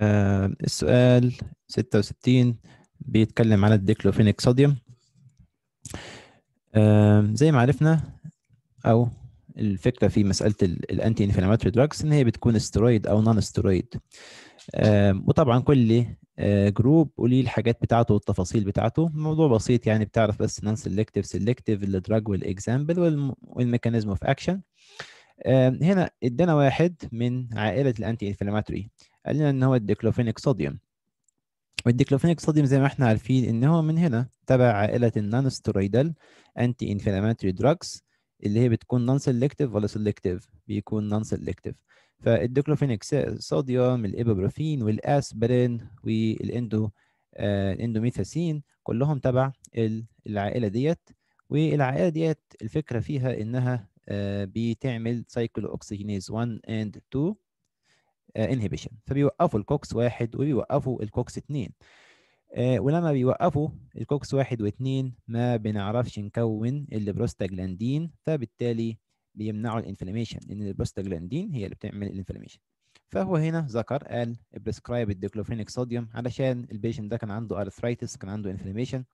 آه، السؤال 66 بيتكلم على الديكلوفينيك صوديوم آه، زي ما عرفنا او الفكره في مساله الانتي انفلاماتوري دراجز ان هي بتكون استرويد او نون استرويد آه، وطبعا كل جروب قولي الحاجات بتاعته والتفاصيل بتاعته موضوع بسيط يعني بتعرف بس نون سيلكتيف سيلكتيف الدراج والاكزامبل والميكانيزم اوف اكشن هنا ادانا واحد من عائله الانتي انفلاماتوري قال لنا ان هو الديكلوفينيك صوديوم والديكلوفينيك صوديوم زي ما احنا عارفين ان هو من هنا تبع عائله النانسترويدال انتي انفلاماتوري دراجز اللي هي بتكون نون سيلكتيف ولا سيلكتيف بيكون نون سيلكتيف فالديكلوفينيك صوديوم الايبوبروفين والاسبرين والاندو آه، الاندوميثاسين كلهم تبع العائله ديت والعائله ديت الفكره فيها انها آه، بتعمل سايكل اوكسجينيز 1 اند 2 انهبيشن فبيوقفوا الكوكس واحد وبيوقفوا الكوكس اثنين آه، ولما بيوقفوا الكوكس واحد واثنين ما بنعرفش نكون البروستاجلاندين فبالتالي بيمنعوا الانفلاميشن لان البروستاجلاندين هي اللي بتعمل الانفلاميشن فهو هنا ذكر قال بريسكرايب الديكلوفينيك صوديوم علشان البيشنت ده كان عنده ارثرايتس كان عنده انفلاميشن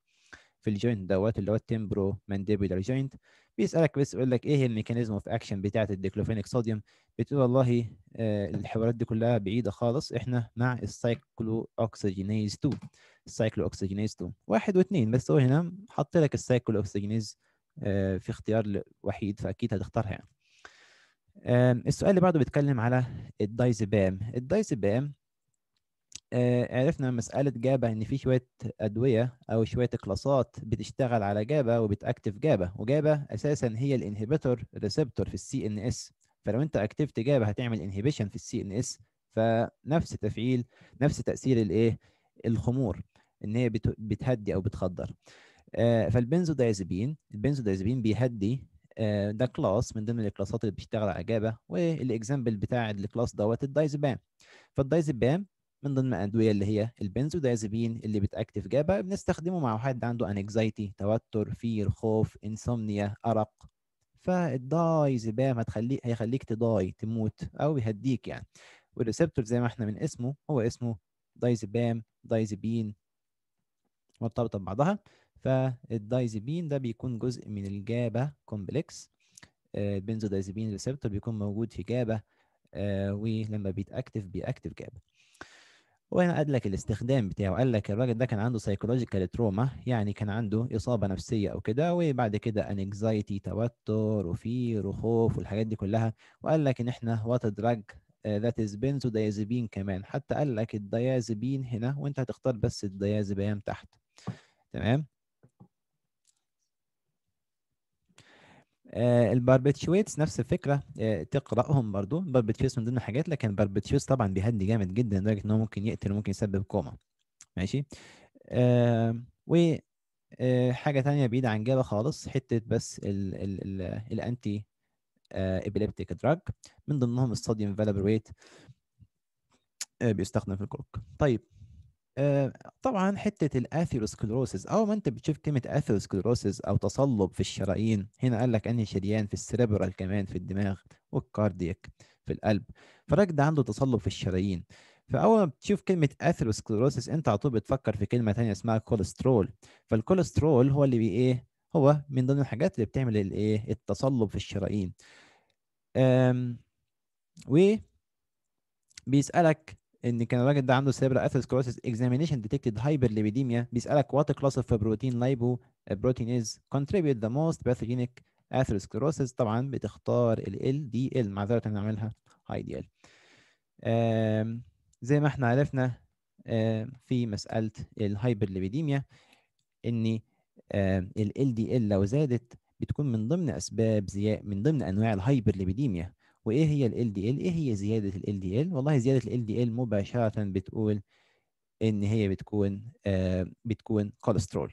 في الجوينت دوت اللي هو التمبرو مانديبولار جوينت بيسالك بس يقول لك ايه هي الميكانيزم اوف اكشن بتاعت الديكلوفينك صوديوم بتقول والله آه، الحوارات دي كلها بعيده خالص احنا مع السايكلو اوكسجينيز 2 السايكلو اوكسجينيز 2 واحد واثنين بس هو هنا حط لك السايكلو اوكسجينيز آه، في اختيار وحيد فاكيد هتختارها يعني السؤال اللي بعده بيتكلم على الدايزبام الدايزبام آه، عرفنا مسألة جابا إن في شوية أدوية أو شوية كلاسات بتشتغل على جابا وبتأكتف جابا وجابا أساسا هي الانهبيتور ريسبتور في السي إن إس فلو أنت أكتفت جابا هتعمل انهبيشن في السي إن إس فنفس تفعيل نفس تأثير الإيه الخمور إن هي بتهدي أو بتخدر آه، فالبنزودايزبين البنزودايزبين بيهدي آه، ده كلاس من ضمن الكلاسات اللي بتشتغل على جابا والاكزامبل بتاع الكلاس دوت الدايزبام فالدايزبام من ضمن الادويه اللي هي البنزودايزبين اللي بتاكتف جابا بنستخدمه مع حد عنده انكزايتي توتر فير خوف انسومنيا ارق فالدايزيبام هتخليك هيخليك تضاي تموت او يهديك يعني والريسبتور زي ما احنا من اسمه هو اسمه دايزبام دايزبين مرتبطه ببعضها فالدايزبين ده بيكون جزء من الجابا آه، كومبلكس البنزودايزبين ريسبتور بيكون موجود في جابا آه، ولما بيتاكتف بيأكتف جابا وهنا قال لك الاستخدام بتاعه قال لك الراجل ده كان عنده سايكولوجيكال تروما يعني كان عنده اصابه نفسيه او كده وبعد كده انكزايتي توتر وفير وخوف والحاجات دي كلها وقال لك ان احنا وات دراج ذات از بنزودايازيبين كمان حتى قال لك الديازيبين هنا وانت هتختار بس الديازيبام تحت تمام آه، الباربيتشويتس نفس الفكره آه، تقراهم برضو الباربيتشويتس من ضمن الحاجات لكن الباربيتشويتس طبعا بيهدي جامد جدا لدرجه ان هو ممكن يقتل وممكن يسبب كوما ماشي آه و حاجه ثانيه بعيده عن جابه خالص حته بس ال ال ال الانتي ابيليبتيك دراج من ضمنهم الصوديوم فالابرويت آه، بيستخدم في الكروك طيب آه، طبعا حته الاثيروسكلروسيس او ما انت بتشوف كلمه اثيروسكلروسيس او تصلب في الشرايين هنا قال لك انهي شريان في السريبرال كمان في الدماغ والكاردياك في القلب فالراجل ده عنده تصلب في الشرايين فاول ما بتشوف كلمه اثيروسكلروسيس انت على طول بتفكر في كلمه ثانيه اسمها كوليسترول فالكوليسترول هو اللي بي ايه هو من ضمن الحاجات اللي بتعمل الايه التصلب في الشرايين و بيسالك ان كان الراجل ده عنده سيربرا اثيروسكلروسس اكزامينيشن ديتكتد هايبر ليبيديميا بيسالك وات كلاس اوف بروتين لايبو بروتين از كونتريبيوت ذا موست باثوجينيك اثيروسكلروسس طبعا بتختار ال ال دي ال معذره نعملها هاي دي ال زي ما احنا عرفنا في مساله الهايبر ليبيديميا ان ال ال دي ال لو زادت بتكون من ضمن اسباب زياء من ضمن انواع الهايبر ليبيديميا وايه هي ال LDL ايه هي زياده ال LDL والله زياده ال LDL مباشره بتقول ان هي بتكون آه بتكون كوليسترول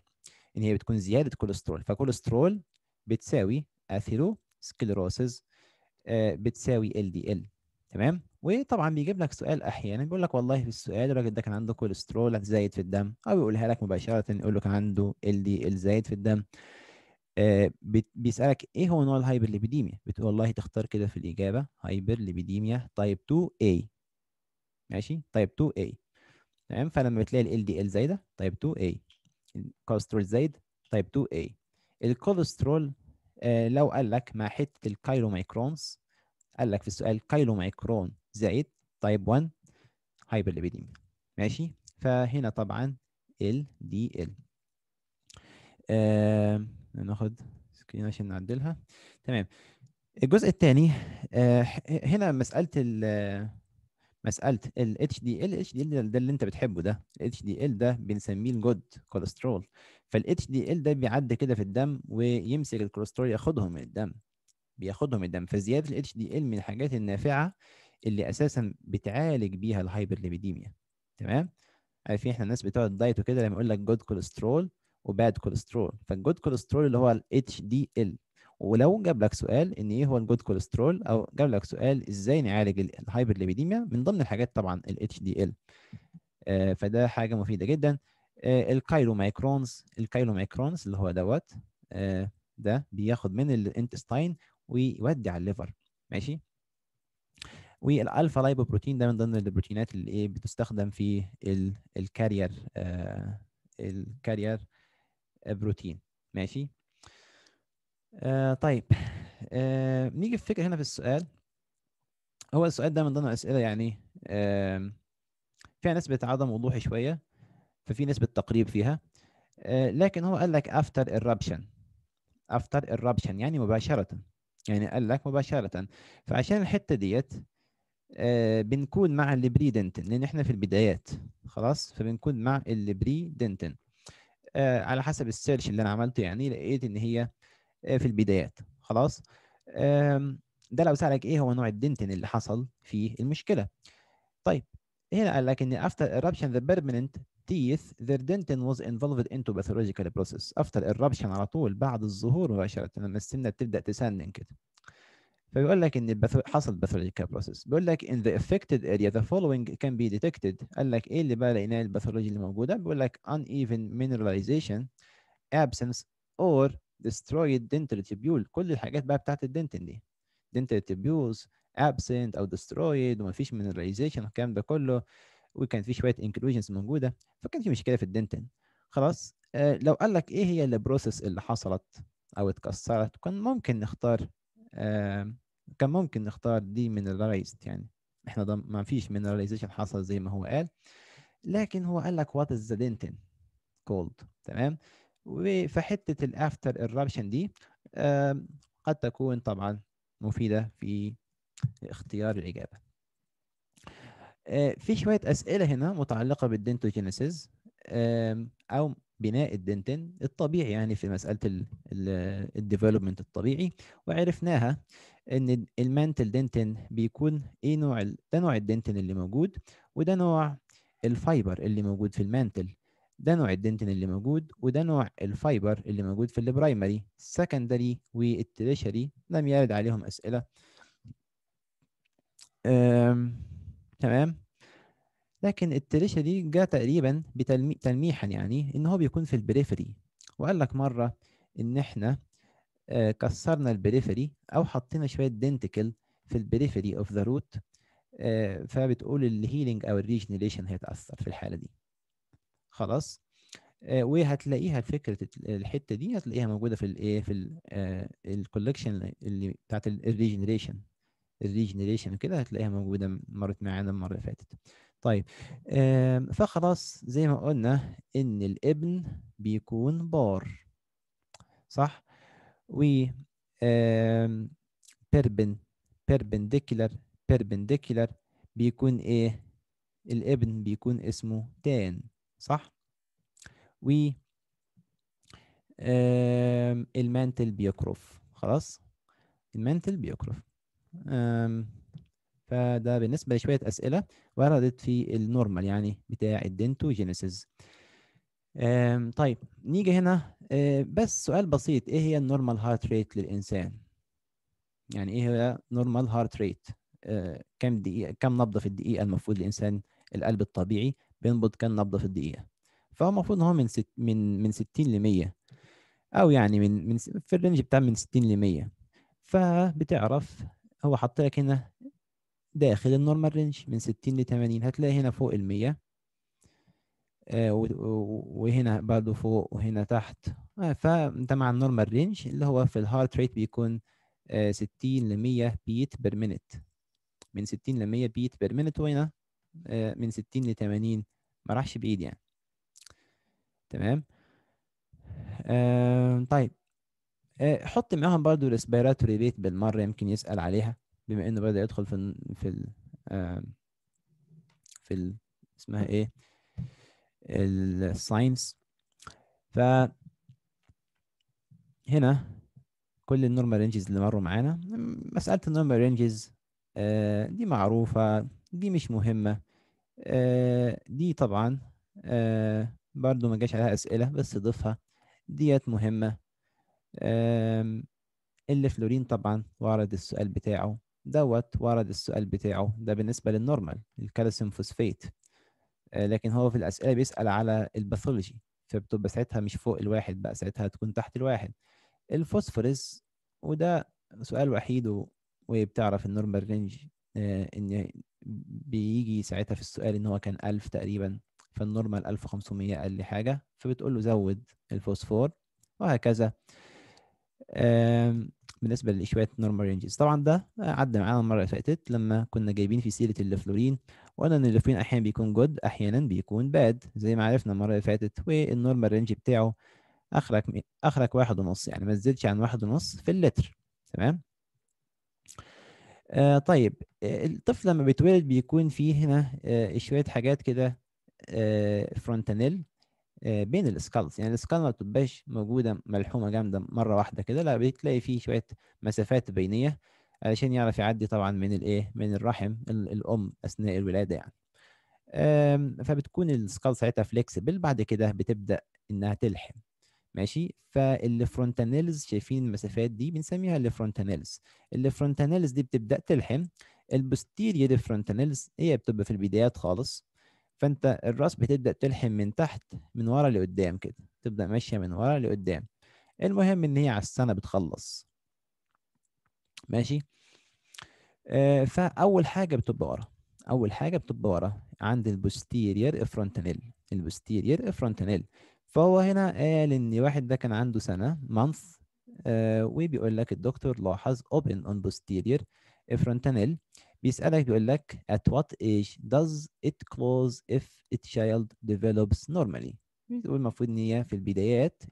ان هي بتكون زياده كوليسترول فكوليسترول بتساوي اثيرو سكليروسيس آه بتساوي LDL تمام وطبعا بيجيب لك سؤال احيانا بيقول لك والله في السؤال الراجل ده كان عنده كوليسترول زايد في الدم او بيقولها لك مباشره يقول له كان عنده LDL زايد في الدم آه، بيسالك ايه هو نوع الهايبرليبيديميا بتقول والله تختار كده في الاجابه هايبرليبيديميا تايب 2 A ماشي تايب 2 A تمام فلما بتلاقي ال LDL زايده تايب 2 A الكوليسترول زايد تايب 2 A الكوليسترول آه لو قال لك مع حته الكايلومايكرونز قال لك في السؤال كايلومايكرون زائد تايب 1 هايبرليبيديميا ماشي فهنا طبعا ال دي ال آه ناخد سكرين عشان نعدلها تمام الجزء الثاني آه، هنا مساله ال مساله ال HDL HDL ده اللي انت بتحبه ده ال HDL ده بنسميه الجود كوليسترول فال HDL ده بيعدي كده في الدم ويمسك الكوليسترول ياخدهم من الدم بياخدهم من الدم فزياده ال HDL من الحاجات النافعه اللي اساسا بتعالج بيها الهايبرليبيديميا تمام عارفين احنا الناس بتوع الدايت وكده لما يقول لك جود كوليسترول وباد كوليسترول فالجود كوليسترول اللي هو ال HDL ولو جاب لك سؤال ان ايه هو الجود كوليسترول او جاب لك سؤال ازاي نعالج الهايبرليبيديميا من ضمن الحاجات طبعا ال HDL آه فده حاجه مفيده جدا آه الكايلومايكرونز الكايلومايكرونز اللي هو دوت آه ده بياخد من الانتستاين ويودي على الليفر ماشي والالفا لايبوبروتين ده من ضمن البروتينات اللي ايه بتستخدم في الكارير الكارير آه، بروتين ماشي آه طيب آه نيجي في فكره هنا في السؤال هو السؤال ده من ضمن الاسئله يعني آه فيها نسبه عدم وضوح شويه ففي نسبه تقريب فيها آه لكن هو قال لك after الربشن after الربشن يعني مباشره يعني قال لك مباشره فعشان الحته ديت آه بنكون مع البريدنتن لان احنا في البدايات خلاص فبنكون مع البريدنتن آه، على حسب السيرش اللي انا عملته يعني لقيت ان هي آه، في البدايات خلاص ده لو سالك ايه هو نوع الدنتن اللي حصل فيه المشكله طيب هنا قال لك ان after eruption the permanent teeth their dentin was involved into pathological process after eruption على طول بعد الظهور مباشره لما السنه بتبدا تسنن كده فبيقول لك ان حصل باثولوجيكال بروسيس بيقول لك ان ذا افكتد اريا ذا فولوينج كان بي ديتكتد قال لك ايه اللي بقى لقيناه الباثولوجي اللي موجوده بيقول لك uneven mineralization absence or destroyed dental tubule كل الحاجات بقى بتاعت الدنتن دي dental tubules absent او destroyed ومفيش mineralization والكلام ده كله وكان في شويه inclusions موجوده فكان في مشكله في الدنتن خلاص آه لو قال لك ايه هي البروسيس اللي حصلت او اتكسرت كان ممكن نختار آه، كان ممكن نختار دي mineralized يعني احنا ما فيش mineralization حصل زي ما هو قال لكن هو قال لك what is the dentin تمام وفي حته الافتر eruption دي آه، قد تكون طبعا مفيده في اختيار الاجابه آه، في شويه اسئله هنا متعلقه بالدنتوجينيسيس او بناء الدنتين الطبيعي يعني في مساله الديفلوبمنت الطبيعي وعرفناها ان المانتل دنتين بيكون ايه نوع ده نوع الدنتين اللي موجود وده نوع الفايبر اللي موجود في المانتل ده نوع الدنتين اللي موجود وده نوع الفايبر اللي موجود في البرايمري السكندري والتريشري لم يرد عليهم اسئله تمام لكن التريشة دي جاء تقريبا تلميحا يعني ان هو بيكون في البريفري وقال لك مرة ان احنا آه، كسرنا البريفري او حطينا شوية دينتكل في البريفري اوف ذا روت فبتقول الهيلينج او الريجنريشن هيتأثر في الحالة دي خلاص آه، وهتلاقيها فكره الحته دي هتلاقيها موجوده في الايه في الكولكشن آه، اللي بتاعت الريجنريشن الريجنريشن كده هتلاقيها موجوده مرت معانا المره اللي فاتت طيب فخلاص زي ما قلنا ان الابن بيكون بار صح و بيربن perpendicular perpendicular بيكون ايه الابن بيكون اسمه تان صح و المانتل بيكرف خلاص المانتل بيكرف فده بالنسبه لشويه اسئله وردت في النورمال يعني بتاع الدنتوجينيسيس طيب نيجي هنا آه، بس سؤال بسيط ايه هي النورمال هارت ريت للانسان يعني ايه هي نورمال هارت ريت آه، كم دقيقه كم نبضه في الدقيقه المفروض الانسان القلب الطبيعي بينبض كم نبضه في الدقيقه فهو المفروض ان هو من ست من من 60 ل 100 او يعني من من في الرينج بتاع من 60 ل 100 فبتعرف هو حط لك هنا داخل النورمال رينج من 60 ل 80 هتلاقي هنا فوق ال 100 آه، وهنا برضه فوق وهنا تحت آه، فانت مع النورمال رينج اللي هو في الهارت ريت بيكون 60 آه، ل 100 بيت بير مينت من 60 ل 100 بيت بير مينت وهنا من 60 ل 80 ما راحش بعيد يعني تمام طيب حط معاهم برضه الريسبيراتوري ريت بالمره يمكن يسال عليها بما انه بدا يدخل في في ال في ال اسمها ايه الساينس ف هنا كل النورمال رينجز اللي مروا معانا مساله النورمال رينجز آه، دي معروفه دي مش مهمه آه، دي طبعا آه، برضو ما جاش عليها اسئله بس ضيفها ديت مهمه اللي فلورين طبعا وعرض السؤال بتاعه دوت ورد السؤال بتاعه ده بالنسبة للنورمال الكالسيوم فوسفيت آه، لكن هو في الأسئلة بيسأل على الباثولوجي فبتبقى ساعتها مش فوق الواحد بقى ساعتها تكون تحت الواحد الفوسفورس وده سؤال وحيد وبتعرف النورمال رينج آه، ان بيجي ساعتها في السؤال ان هو كان 1000 تقريبا فالنورمال 1500 اقل حاجه فبتقول له زود الفوسفور وهكذا بالنسبه لشويه نورمال رينجز طبعا ده عدى معانا المره اللي فاتت لما كنا جايبين في سيره الفلورين وقلنا ان الفلورين احيانا بيكون جود احيانا بيكون باد زي ما عرفنا المره اللي فاتت والنورمال رينج بتاعه اخرك اخرك واحد ونص يعني ما تزيدش عن واحد ونص في اللتر تمام آه طيب الطفل لما بيتولد بيكون فيه هنا آه شويه حاجات كده آه فرونتانيل آه، بين السكالز يعني السكال ما بتبقاش موجوده ملحومه جامده مره واحده كده لا بتلاقي فيه شويه مسافات بينيه علشان يعرف يعدي طبعا من الايه من الرحم الام اثناء الولاده يعني فبتكون السكال ساعتها فليكسبل بعد كده بتبدا انها تلحم ماشي فالفرونتانيلز شايفين المسافات دي بنسميها الفرونتانيلز الفرونتانيلز دي بتبدا تلحم البوستيريور فرونتانيلز هي بتبقى في البدايات خالص فانت الراس بتبدا تلحم من تحت من ورا لقدام كده تبدا ماشيه من ورا لقدام المهم ان هي على السنه بتخلص ماشي آه فاول حاجه بتبقى ورا اول حاجه بتبقى ورا عند البوستيرير افرونتانيل البوستيرير افرونتانيل فهو هنا قال ان واحد ده كان عنده سنه مانث آه وبيقول لك الدكتور لاحظ open on posterior frontanel بيسألك بيقول لك at what age does it close if a child develops normally بيقول المفروض ان هي في البدايات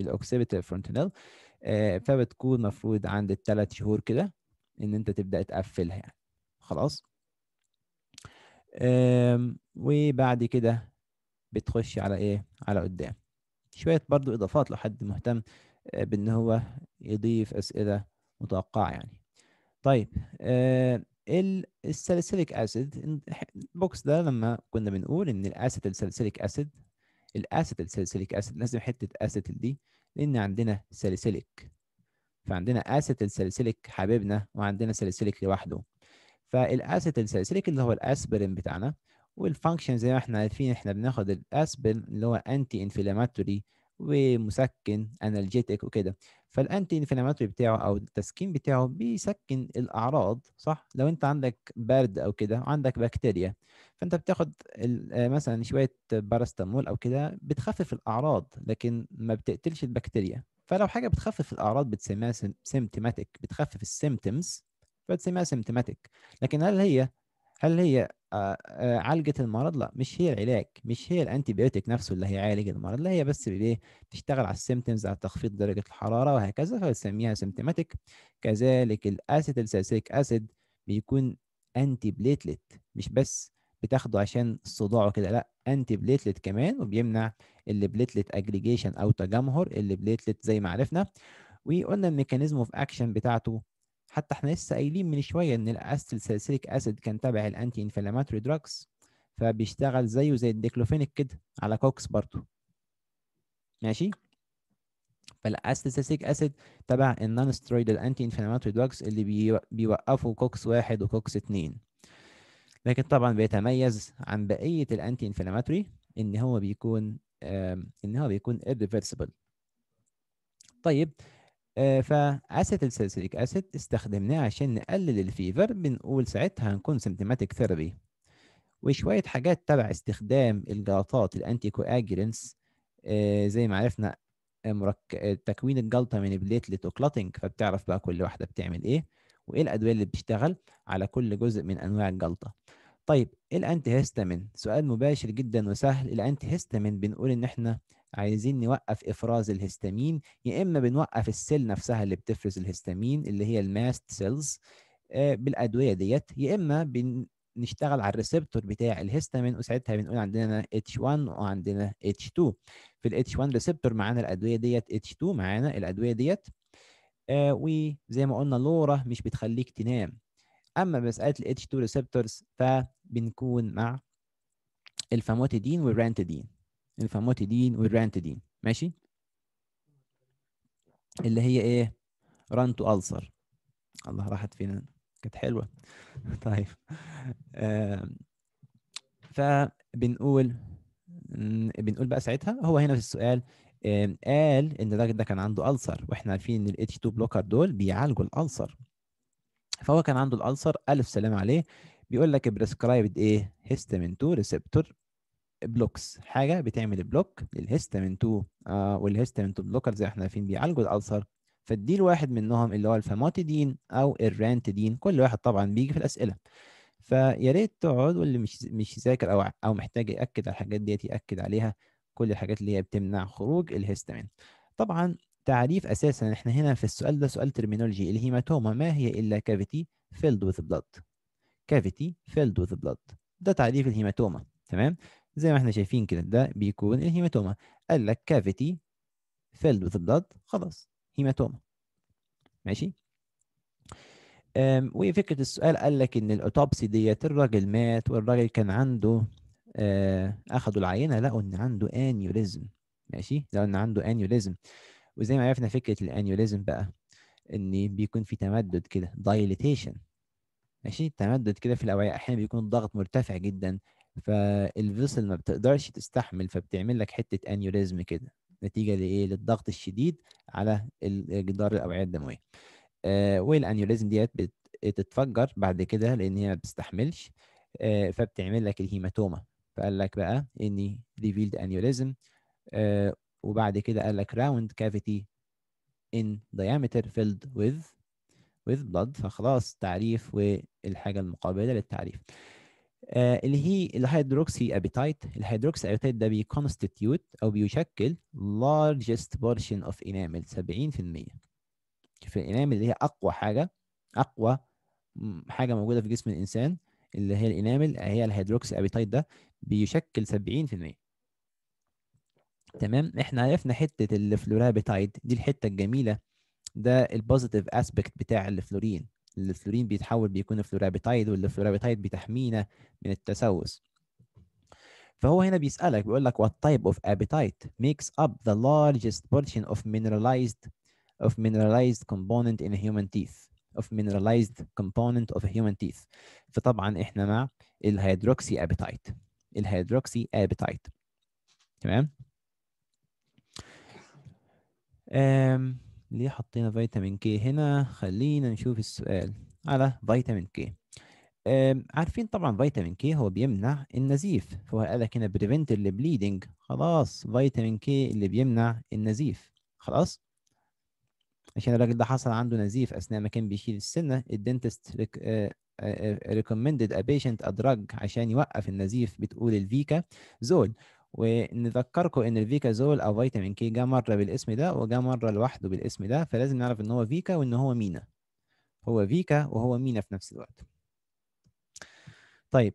الاوكسيبيتال فرونتينيل آه، فبتكون المفروض عند الثلاث شهور كده ان انت تبدا تقفلها يعني خلاص وبعد كده بتخش على ايه على قدام شويه برضو اضافات لو حد مهتم آه، بان هو يضيف اسئله متوقعه يعني طيب آه، السلسليك اسيد البوكس ده لما كنا بنقول ان الاسيت السلسليك اسيد الاسيت السلسليك اسيد لازم حته اسيت دي لان عندنا سلسليك فعندنا اسيت السلسليك حبيبنا وعندنا سلسليك لوحده فالاسيت السلسليك اللي هو الاسبرين بتاعنا والفانكشن زي ما احنا عارفين احنا بناخد الاسبرين اللي هو انتي انفلاماتوري ومسكن انالجيتك وكده فالانتي انفلاماتوري بتاعه او التسكين بتاعه بيسكن الاعراض صح لو انت عندك برد او كده وعندك بكتيريا فانت بتاخد آه، مثلا شويه باراستامول او كده بتخفف الاعراض لكن ما بتقتلش البكتيريا فلو حاجه بتخفف الاعراض بتسميها سيمتوماتيك بتخفف السيمتومز فتسميها سيمتوماتيك لكن هل هي هل هي آه، آه، عالجت المرض؟ لا مش هي العلاج مش هي الانتي بيوتيك نفسه اللي هيعالج المرض لا هي بس بايه؟ بتشتغل على السيمتمز على تخفيض درجه الحراره وهكذا فبنسميها سيمتماتيك كذلك الاسيت الساسيك اسيد بيكون انتي بليتلت مش بس بتاخده عشان الصداع وكده لا انتي بليتلت كمان وبيمنع البليتلت اجريجيشن او تجمهر البليتلت زي ما عرفنا وقلنا الميكانيزم اوف اكشن بتاعته حتى احنا لسه قايلين من شويه ان الاست السالسيليك اسيد كان تابع الانتي انفلاماتوري دراجز فبيشتغل زيه زي الديكلوفينك كده على كوكس برضه ماشي فالاستاتيك اسيد تبع النون سترويدال الانتي انفلاماتوري دراجز اللي بي... بيوقفوا كوكس واحد وكوكس اتنين لكن طبعا بيتميز عن بقيه الانتي انفلاماتوري ان هو بيكون ان هو بيكون irreversible طيب آه، فاسيت السلسليك اسيد استخدمناه عشان نقلل الفيفر بنقول ساعتها هنكون سيمتوماتيك ثيرابي وشويه حاجات تبع استخدام الجلطات الانتي آه، كواجلنس زي ما عرفنا آه، مرك... تكوين الجلطه من بليتلت وكلاتنج فبتعرف بقى كل واحده بتعمل ايه وايه الادويه اللي بتشتغل على كل جزء من انواع الجلطه طيب الانتي هيستامين سؤال مباشر جدا وسهل الانتي هيستامين بنقول ان احنا عايزين نوقف افراز الهستامين يا اما بنوقف السيل نفسها اللي بتفرز الهستامين اللي هي الماست سيلز آه، بالادويه ديت يا اما بنشتغل على الريسبتور بتاع الهستامين وساعتها بنقول عندنا H1 وعندنا H2 في ال H1 ريسبتور معانا الادويه ديت H2 معانا الادويه ديت آه، وزي ما قلنا لورا مش بتخليك تنام اما مساله ال H2 ريسبتورز فبنكون مع الفاموتيدين والرانتيدين الفاموتيدين والرانتيدين ماشي اللي هي ايه ران تو ألسر الله راحت فينا كانت حلوة طيب فبنقول بنقول بقى ساعتها هو هنا في السؤال قال ان الراجل ده كان عنده ألسر واحنا عارفين ان الاتش 2 بلوكر دول بيعالجوا الألسر فهو كان عنده الألسر ألف سلام عليه بيقول لك بريسكرايبد ايه هيستامين 2 ريسبتور بلوكس حاجه بتعمل بلوك للهيستامين 2 آه والهيستامين 2 بلوكر زي احنا عارفين بيعالجوا الالسر فدي الواحد منهم اللي هو الفاماتيدين او الرانتيدين كل واحد طبعا بيجي في الاسئله فيا ريت تقعد واللي مش مش يذاكر او او محتاج ياكد على الحاجات ديت ياكد عليها كل الحاجات اللي هي بتمنع خروج الهيستامين طبعا تعريف اساسا احنا هنا في السؤال ده سؤال ترمينولوجي الهيماتوما ما هي الا كافيتي filled with blood كافيتي filled with blood ده تعريف الهيماتوما تمام زي ما احنا شايفين كده ده بيكون الهيماتوما قال لك كافيتي filled with blood خلاص هيماتوما ماشي وفكره السؤال قال لك ان الاوتوبسي ديت الراجل مات والراجل كان عنده آه، اخذوا العينه لقوا ان عنده انيوريزم ماشي لقوا ان عنده انيوريزم وزي ما عرفنا فكره الانيوريزم بقى ان بيكون في تمدد كده دايليتيشن ماشي تمدد كده في الاوعيه احيانا بيكون الضغط مرتفع جدا فالفيصل ما بتقدرش تستحمل فبتعمل لك حته انيوريزم كده نتيجه لايه للضغط الشديد على جدار الاوعيه الدمويه آه، والانيوريزم ديت بتتفجر بعد كده لان هي ما بتستحملش آه، فبتعمل لك الهيماتوما فقال لك بقى اني ريفيلد انيوريزم آه، وبعد كده قال لك راوند كافيتي in diameter filled with with blood فخلاص تعريف والحاجه المقابله للتعريف آه، اللي هي الهيدروكسي ابيتايت الهيدروكسي ابيتايت ده بيكونستيتيوت او بيشكل largest portion of enamel 70% شوف الانامل اللي هي اقوى حاجه اقوى حاجه موجوده في جسم الانسان اللي هي الانامل هي الهيدروكسي ابيتايت ده بيشكل 70% تمام احنا عرفنا حته الفلورابيتايد دي الحته الجميله ده البوزيتيف اسبكت بتاع الفلورين الفلورين بيتحول بيكون فلورابيتايد والفلورابيتايد بتحمينا من التسوس فهو هنا بيسألك بيقول لك what type of appetite makes up the largest portion of mineralized of mineralized component in human teeth of mineralized component of human teeth فطبعا احنا مع الهيدروكسي ابيتايت الهيدروكسي ابيتايت تمام ليه حطينا فيتامين كي هنا خلينا نشوف السؤال على فيتامين كي عارفين طبعا فيتامين كي هو بيمنع النزيف فهو قال لك هنا بريفنت البليدنج خلاص فيتامين كي اللي بيمنع النزيف خلاص عشان الراجل ده حصل عنده نزيف اثناء ما كان بيشيل السنه الدنتست ريكومندد ا بيشنت ا دراج عشان يوقف النزيف بتقول الفيكا زول ونذكركم ان الفيكازول او فيتامين كي جه مره بالاسم ده وجه مره لوحده بالاسم ده فلازم نعرف ان هو فيكا وان هو مينا هو فيكا وهو مينا في نفس الوقت طيب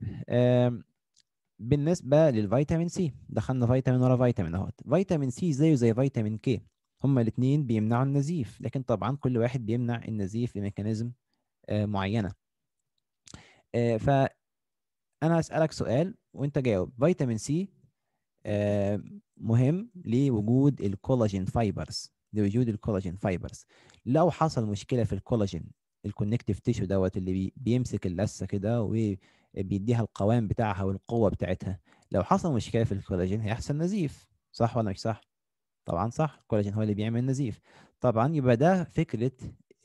بالنسبه للفيتامين سي دخلنا فيتامين ورا فيتامين اهوت فيتامين سي زيه زي فيتامين كي هما الاثنين بيمنعوا النزيف لكن طبعا كل واحد بيمنع النزيف بميكانيزم آه، معينه آه، ف انا هسالك سؤال وانت جاوب فيتامين سي آه، مهم لوجود الكولاجين فايبرز لوجود الكولاجين فايبرز لو حصل مشكله في الكولاجين الكونكتيف تيشو دوت اللي بيمسك اللثه كده وبيديها القوام بتاعها والقوه بتاعتها لو حصل مشكله في الكولاجين هيحصل نزيف صح ولا مش صح طبعا صح الكولاجين هو اللي بيعمل نزيف طبعا يبقى ده فكره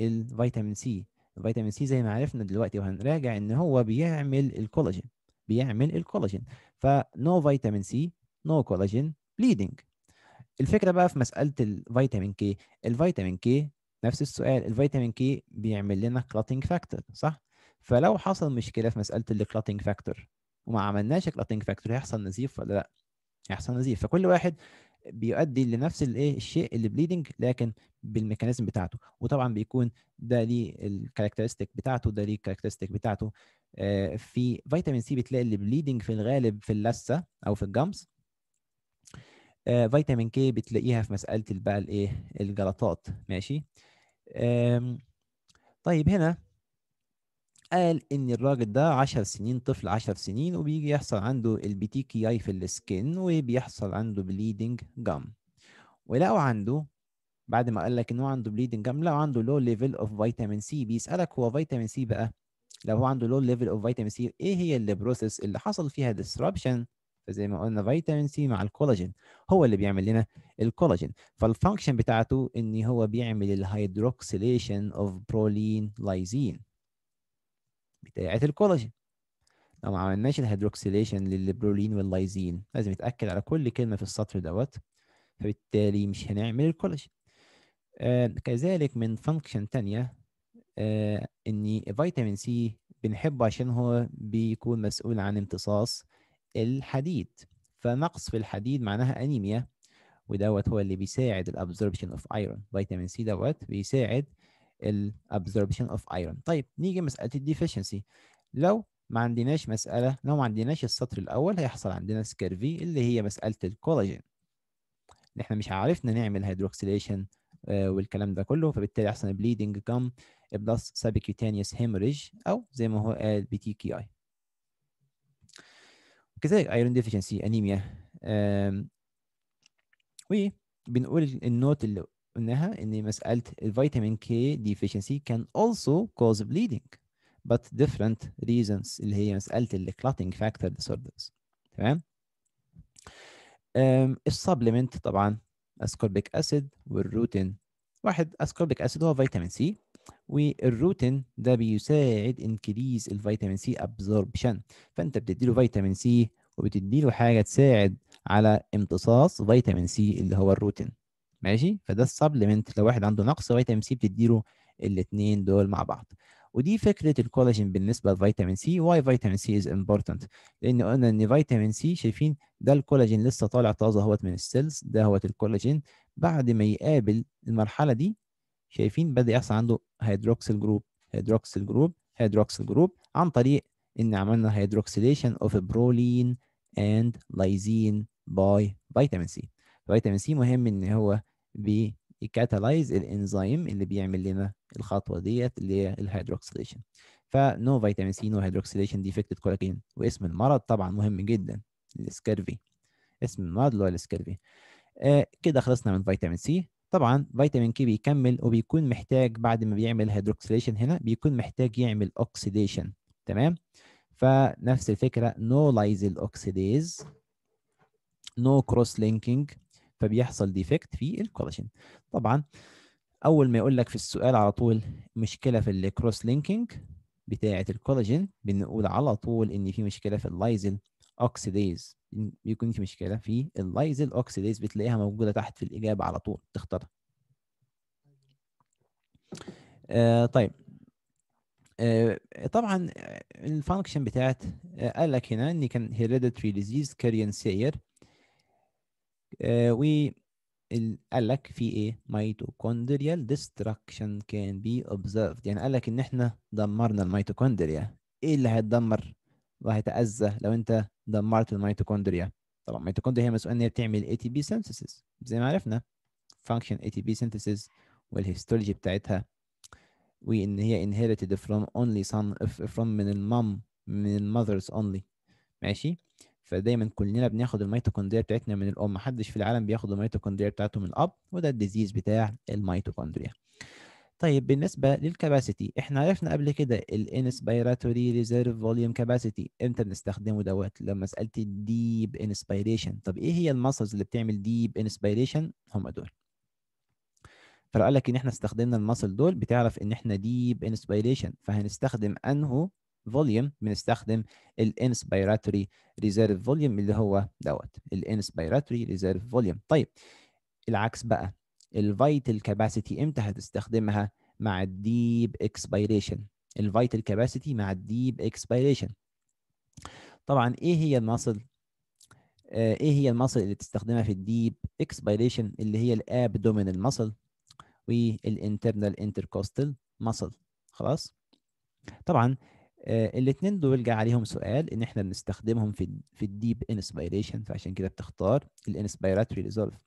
الفيتامين سي الفيتامين سي زي ما عرفنا دلوقتي وهنراجع ان هو بيعمل الكولاجين بيعمل الكولاجين فنو فيتامين سي نو كولاجين بليدنج الفكره بقى في مساله الفيتامين كي الفيتامين كي نفس السؤال الفيتامين كي بيعمل لنا كلاتنج فاكتور صح فلو حصل مشكله في مساله الكلاتنج فاكتور وما عملناش كلاتنج فاكتور هيحصل نزيف ولا لا هيحصل نزيف فكل واحد بيؤدي لنفس الايه الشيء اللي بليدنج لكن بالميكانيزم بتاعته وطبعا بيكون ده ليه الكاركترستيك بتاعته ده ليه الكاركترستيك بتاعته آه، في فيتامين سي بتلاقي اللي بليدنج في الغالب في اللثه او في الجمس آه فيتامين كي بتلاقيها في مساله بقى الايه الجلطات ماشي طيب هنا قال ان الراجل ده 10 سنين طفل 10 سنين وبيجي يحصل عنده البي تي كي اي في السكن وبيحصل عنده بليدنج جام ولقوا عنده بعد ما قال لك ان هو عنده بليدنج جام لقوا عنده لو ليفل اوف فيتامين سي بيسالك هو فيتامين سي بقى لو هو عنده لو ليفل اوف فيتامين سي ايه هي البروسيس اللي حصل فيها ديسربشن فزي ما قلنا فيتامين سي مع الكولاجين هو اللي بيعمل لنا الكولاجين فالفانكشن بتاعته ان هو بيعمل الهيدروكسيليشن اوف برولين لايزين بتاعه الكولاجين لو ما عملناش الهيدروكسيليشن للبرولين واللايزين لازم نتاكد على كل كلمه في السطر دوت فبالتالي مش هنعمل الكولاجين آه كذلك من فانكشن ثانيه آه ان فيتامين سي بنحبه عشان هو بيكون مسؤول عن امتصاص الحديد فنقص في الحديد معناها انيميا ودوت هو اللي بيساعد الابزوربشن اوف ايرون فيتامين سي دوت بيساعد الابزوربشن اوف ايرون طيب نيجي مساله الديفيشنسي لو ما عندناش مساله لو ما عندناش السطر الاول هيحصل عندنا سكيرفي اللي هي مساله الكولاجين احنا مش عرفنا نعمل هيدروكسيليشن آه، والكلام ده كله فبالتالي يحصل بليدنج كم بلس سابكيوتانيوس هيموريج او زي ما هو قال بي تي كي اي كذلك ايرون ديفيشنسي انيميا وبنقول النوت اللي قلناها ان مساله الفيتامين كي ديفيشنسي كان also cause bleeding but different reasons اللي هي مساله الكلاتنج فاكتور disorders تمام السبلمنت طبعا اسكوربيك اسيد والروتين واحد اسكوربيك اسيد هو فيتامين سي والروتين ده بيساعد انكريز الفيتامين سي ابزوربشن فانت بتدي له فيتامين سي وبتدي له حاجه تساعد على امتصاص فيتامين سي اللي هو الروتين ماشي فده السبلمنت لو واحد عنده نقص فيتامين سي بتدي له الاثنين دول مع بعض ودي فكره الكولاجين بالنسبه لفيتامين سي واي فيتامين سي از امبورتنت لان قلنا ان فيتامين سي شايفين ده الكولاجين لسه طالع طازه اهوت من السيلز ده اهوت الكولاجين بعد ما يقابل المرحله دي شايفين بدأ يحصل عنده هيدروكسيل جروب هيدروكسيل جروب هيدروكسيل جروب عن طريق ان عملنا هيدروكسيليشن اوف برولين اند لايزين باي فيتامين سي فيتامين سي مهم ان هو بيكاتالايز الانزيم اللي بيعمل لنا الخطوه ديت اللي هي الهيدروكسيليشن فنو فيتامين سي نو هيدروكسيليشن ديفكتد كولاجين واسم المرض طبعا مهم جدا السكيرفي اسم المرض اللي هو السكيرفي آه كده خلصنا من فيتامين سي طبعا فيتامين كي بيكمل وبيكون محتاج بعد ما بيعمل هيدروكسيليشن هنا بيكون محتاج يعمل اوكسيديشن تمام فنفس الفكره نو لايزل اوكسيديز نو كروس لينكينج فبيحصل ديفكت في الكولاجين طبعا اول ما يقول لك في السؤال على طول مشكله في الكروس لينكينج بتاعه الكولاجين بنقول على طول ان في مشكله في اللايزل اوكسيديز بيكون في مشكله في اللايزل اوكسيديز بتلاقيها موجوده تحت في الاجابه على طول تختارها آه، طيب آه، طبعا آه، الفانكشن بتاعت قال لك هنا ان كان هيريديتري ديزيز سير و قال لك في ايه ميتوكوندريال ديستراكشن كان بي اوبزرفد يعني قال لك ان احنا دمرنا الميتوكوندريا ايه اللي هيتدمر وهيتاذى لو انت دمرت الميتوكوندريا طبعا الميتوكوندريا هي مسؤوله ان هي بتعمل اي تي بي سينثيسيس زي ما عرفنا فانكشن اي تي بي سينثيسيس والهيستولوجي بتاعتها وان هي inherited from only son from من المام من المذرز only ماشي فدايما كلنا بناخد الميتوكوندريا بتاعتنا من الام محدش في العالم بياخد الميتوكوندريا بتاعته من الاب وده الديزيز بتاع الميتوكوندريا طيب بالنسبه للكباسيتي احنا عرفنا قبل كده الانسبيراتوري ريزيرف فوليوم كباسيتي امتى بنستخدمه دوت لما سالت الديب انسبيريشن طب ايه هي الماسلز اللي بتعمل ديب انسبيريشن هم دول فلو لك ان احنا استخدمنا الماسل دول بتعرف ان احنا ديب انسبيريشن فهنستخدم انه فوليوم بنستخدم الانسبيراتوري ريزيرف فوليوم اللي هو دوت الانسبيراتوري ريزيرف فوليوم طيب العكس بقى الفيتال كاباسيتي امتى هتستخدمها مع الديب اكسبيريشن الفيتال كاباسيتي مع الديب اكسبيريشن طبعا ايه هي المصل آه ايه هي المصل اللي تستخدمها في الديب اكسبيريشن اللي هي الابدومينال مصل والانترنال انتركوستال مصل خلاص طبعا آه الاثنين دول جه عليهم سؤال ان احنا بنستخدمهم في الـ في الديب انسبيريشن فعشان كده بتختار الانسبيراتوري ريزولف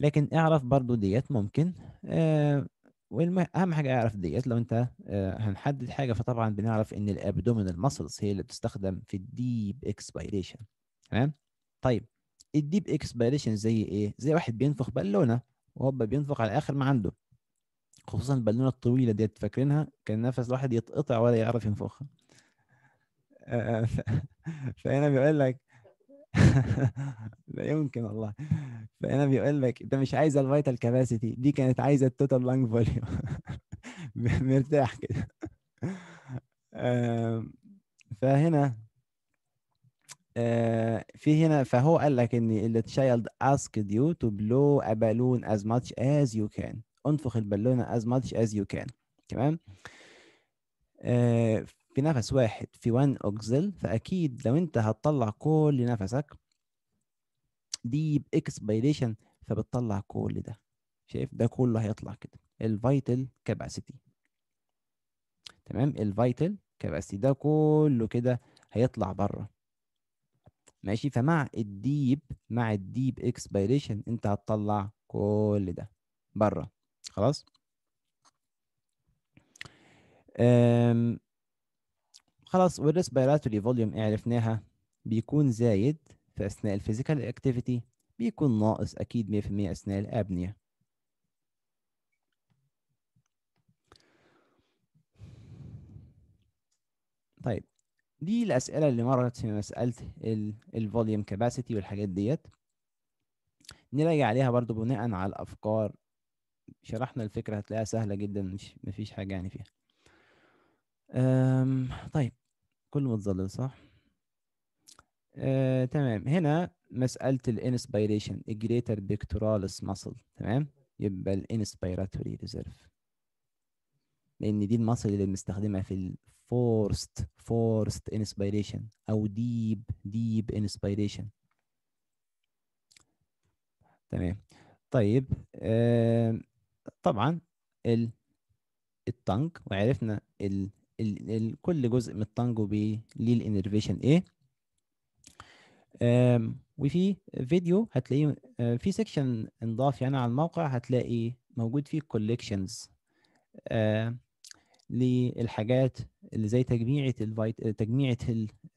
لكن اعرف برضو ديت ممكن آه واهم حاجه اعرف ديت لو انت آه هنحدد حاجه فطبعا بنعرف ان الابدومينال ماسلز هي اللي بتستخدم في الديب اكسبيريشن تمام طيب الديب اكسبيريشن زي ايه زي واحد بينفخ بالونه وهو بينفخ على اخر ما عنده خصوصا البالونه الطويله ديت فاكرينها كان نفس الواحد يتقطع ولا يعرف ينفخها آه، فهنا بيقول لك لا يمكن والله فهنا بيقول لك انت مش عايز الفايتال كاباسيتي دي كانت عايزه التوتال لانج فوليوم مرتاح كده فهنا آه، في هنا فهو قال لك ان the child asked you to blow a balloon as much as you can انفخ البالونه as much as you can تمام آه، في نفس واحد في 1 اوكسل فاكيد لو انت هتطلع كل نفسك دي باكس فبتطلع كل ده شايف ده كله هيطلع كده الفيتال كاباسيتي تمام الفيتال كاباسيتي ده كله كده هيطلع بره ماشي فمع الديب مع الديب اكسبيريشن انت هتطلع كل ده بره خلاص خلاص والريسبيراتوري فوليوم عرفناها بيكون زايد في اثناء الفيزيكال اكتيفيتي بيكون ناقص اكيد 100% اثناء الابنيه طيب دي الاسئله اللي مرت في مساله الفوليوم كاباسيتي والحاجات ديت نراجع عليها برضو بناء على الافكار شرحنا الفكره هتلاقيها سهله جدا مش مفيش حاجه يعني فيها طيب كل متظلل صح أه، تمام هنا مسألة الانسبيريشن الجريتر بيكتورالس ماسل تمام يبقى الانسبيراتوري ريزيرف لأن دي الماسل اللي بنستخدمها في الفورست فورست انسبيريشن أو ديب ديب انسبيريشن تمام طيب آه طبعا التانك وعرفنا كل جزء من التانجو ليه الانرفيشن ايه وفي فيديو هتلاقيه آه، في سيكشن انضاف يعني على الموقع هتلاقي موجود فيه كوليكشنز للحاجات اللي زي تجميعة الفيت... تجميعة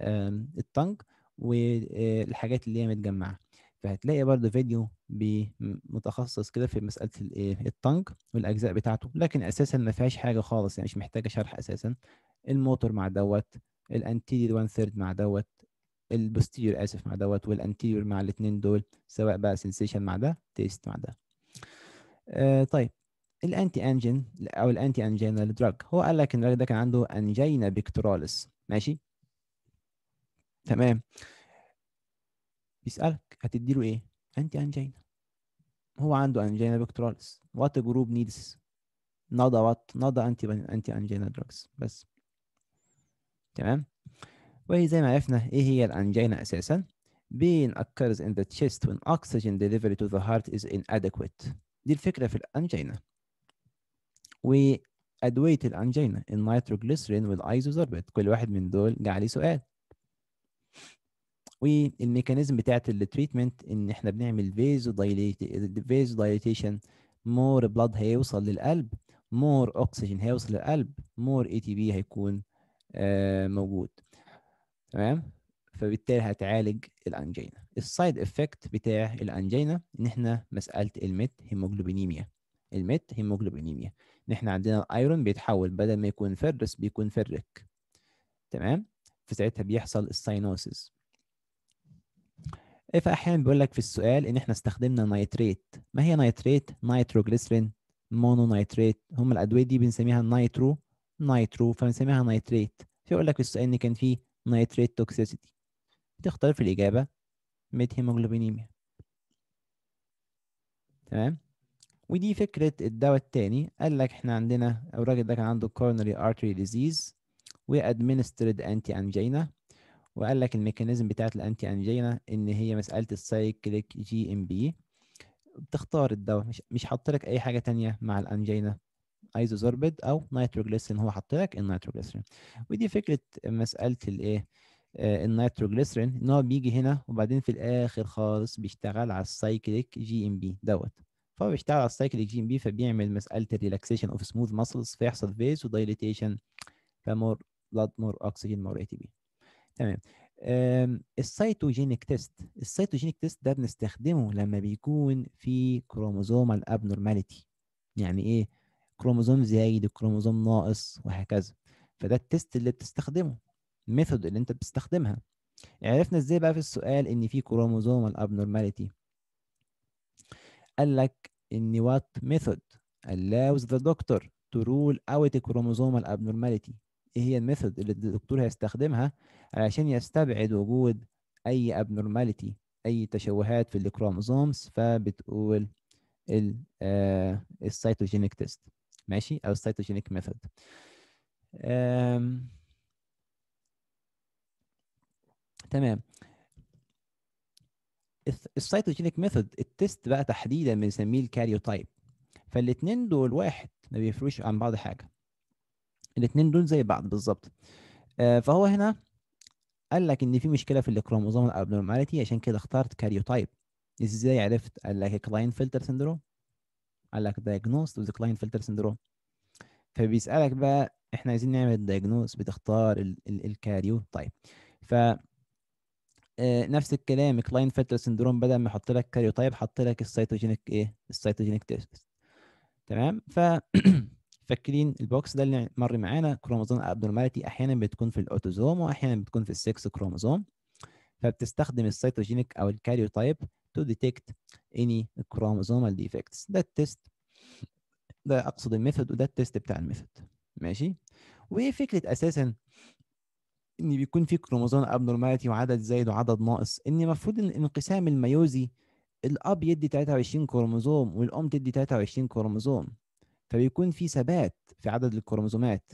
التانج والحاجات اللي هي متجمعة فهتلاقي برضه فيديو متخصص كده في مساله الايه التانك والاجزاء بتاعته لكن اساسا ما فيهاش حاجه خالص يعني مش محتاجه شرح اساسا الموتور مع دوت الانتيريور وان ثيرد مع دوت البوستيريور اسف مع دوت والانتيريور مع الاثنين دول سواء بقى سنسيشن مع ده تيست مع ده آه طيب الانتي انجين او الانتي انجينال دراج هو قال لك ان الراجل ده كان عنده انجينا بيكتوراليس ماشي تمام بيسألك هتديله ايه؟ انتي انجينا هو عنده انجينا بكترالس وات جروب نيدس نضا وات نضا انتي انتي انجينا دراجز بس تمام وزي ما عرفنا ايه هي الانجينا اساسا being occurs in the chest when oxygen delivery to the heart is inadequate دي الفكرة في الأنجينا وأدوية الأنجينا النيتروجليسرين والأيزوزوربات كل واحد من دول جه عليه سؤال والميكانيزم بتاعت التريتمنت ان احنا بنعمل فيزو دايليتيشن مور بلاد هيوصل للقلب مور اوكسجين هيوصل للقلب مور اي تي بي هيكون آه، موجود تمام فبالتالي هتعالج الانجينا السايد افكت بتاع الانجينا ان احنا مساله الميت هيموجلوبينيميا الميت هيموجلوبينيميا ان احنا عندنا الايرون بيتحول بدل ما يكون فرس بيكون فرك تمام فساعتها بيحصل الساينوسيس إيه، فاحيانا بيقول لك في السؤال ان احنا استخدمنا نايتريت ما هي نايتريت نيتروجليسرين مونو نايتريت هم الادويه دي بنسميها نايترو نايترو فبنسميها نايتريت فيقول لك في السؤال ان كان في نايتريت توكسيسيتي تختار في الاجابه ميد هيموجلوبينيميا تمام ودي فكره الدواء الثاني قال لك احنا عندنا الراجل ده كان عنده كورنري ارتري ديزيز وادمنسترد انتي انجينا وقال لك الميكانيزم بتاعت الانتي انجينا ان هي مساله السايكليك جي ام بي بتختار الدواء مش مش حاطط لك اي حاجه تانية مع الانجينا ايزوزوربيد او نيتروجليسرين هو حاطط لك النيتروجليسرين ودي فكره مساله الايه آه، النيتروجليسرين ان هو بيجي هنا وبعدين في الاخر خالص بيشتغل على السايكليك جي ام بي دوت فهو بيشتغل على السايكليك جي ام بي فبيعمل مساله الريلاكسيشن اوف سموث ماسلز فيحصل فيز ودايليتيشن فمور بلاد مور اوكسجين مور اي تي بي تمام السيتوجينيك تيست السيتوجينيك تيست ده بنستخدمه لما بيكون في كروموزومال ابنورماليتي يعني ايه كروموزوم زايد كروموزوم ناقص وهكذا فده التيست اللي بتستخدمه الميثود اللي انت بتستخدمها عرفنا ازاي بقى في السؤال ان في كروموزومال ابنورماليتي قال لك ان what method allows the doctor to rule out chromosomal abnormality ايه هي الميثود اللي الدكتور هيستخدمها علشان يستبعد وجود اي abnormality اي تشوهات في الكروموزومز فبتقول السيتوجينيك تيست آه، ماشي او السيتوجينيك ميثود تمام السيتوجينيك ميثود التيست بقى تحديدا بنسميه الكاريوتايب فالاثنين دول واحد ما بيفرقوش عن بعض حاجه الاثنين دول زي بعض بالظبط آه، فهو هنا قال لك ان في مشكله في الكروموزوم الابنورماليتي عشان كده اخترت كاريوتايب ازاي عرفت قال لك كلاين فلتر سندروم قال لك دايجنوست وذ كلاين فلتر سندروم فبيسالك بقى احنا عايزين نعمل دايجنوز بتختار ال ال الكاريو تايب ف آه، نفس الكلام كلاين فلتر سندروم بدل ما يحط لك كاريو تايب حط لك السيتوجينيك ايه السيتوجينيك تيست تمام ف فاكرين البوكس ده اللي مر معانا كروموزوم ابنورماليتي احيانا بتكون في الاوتوزوم واحيانا بتكون في السكس كروموزوم فبتستخدم السيتوجينيك او الكاريوتايب to detect any chromosomal defects ده التست ده اقصد الميثود وده التست بتاع الميثود ماشي وايه فكره اساسا ان بيكون في كروموزوم ابنورماليتي وعدد زايد وعدد ناقص ان المفروض ان انقسام الميوزي الاب يدي 23 كروموزوم والام تدي 23 كروموزوم فبيكون في ثبات في عدد الكروموزومات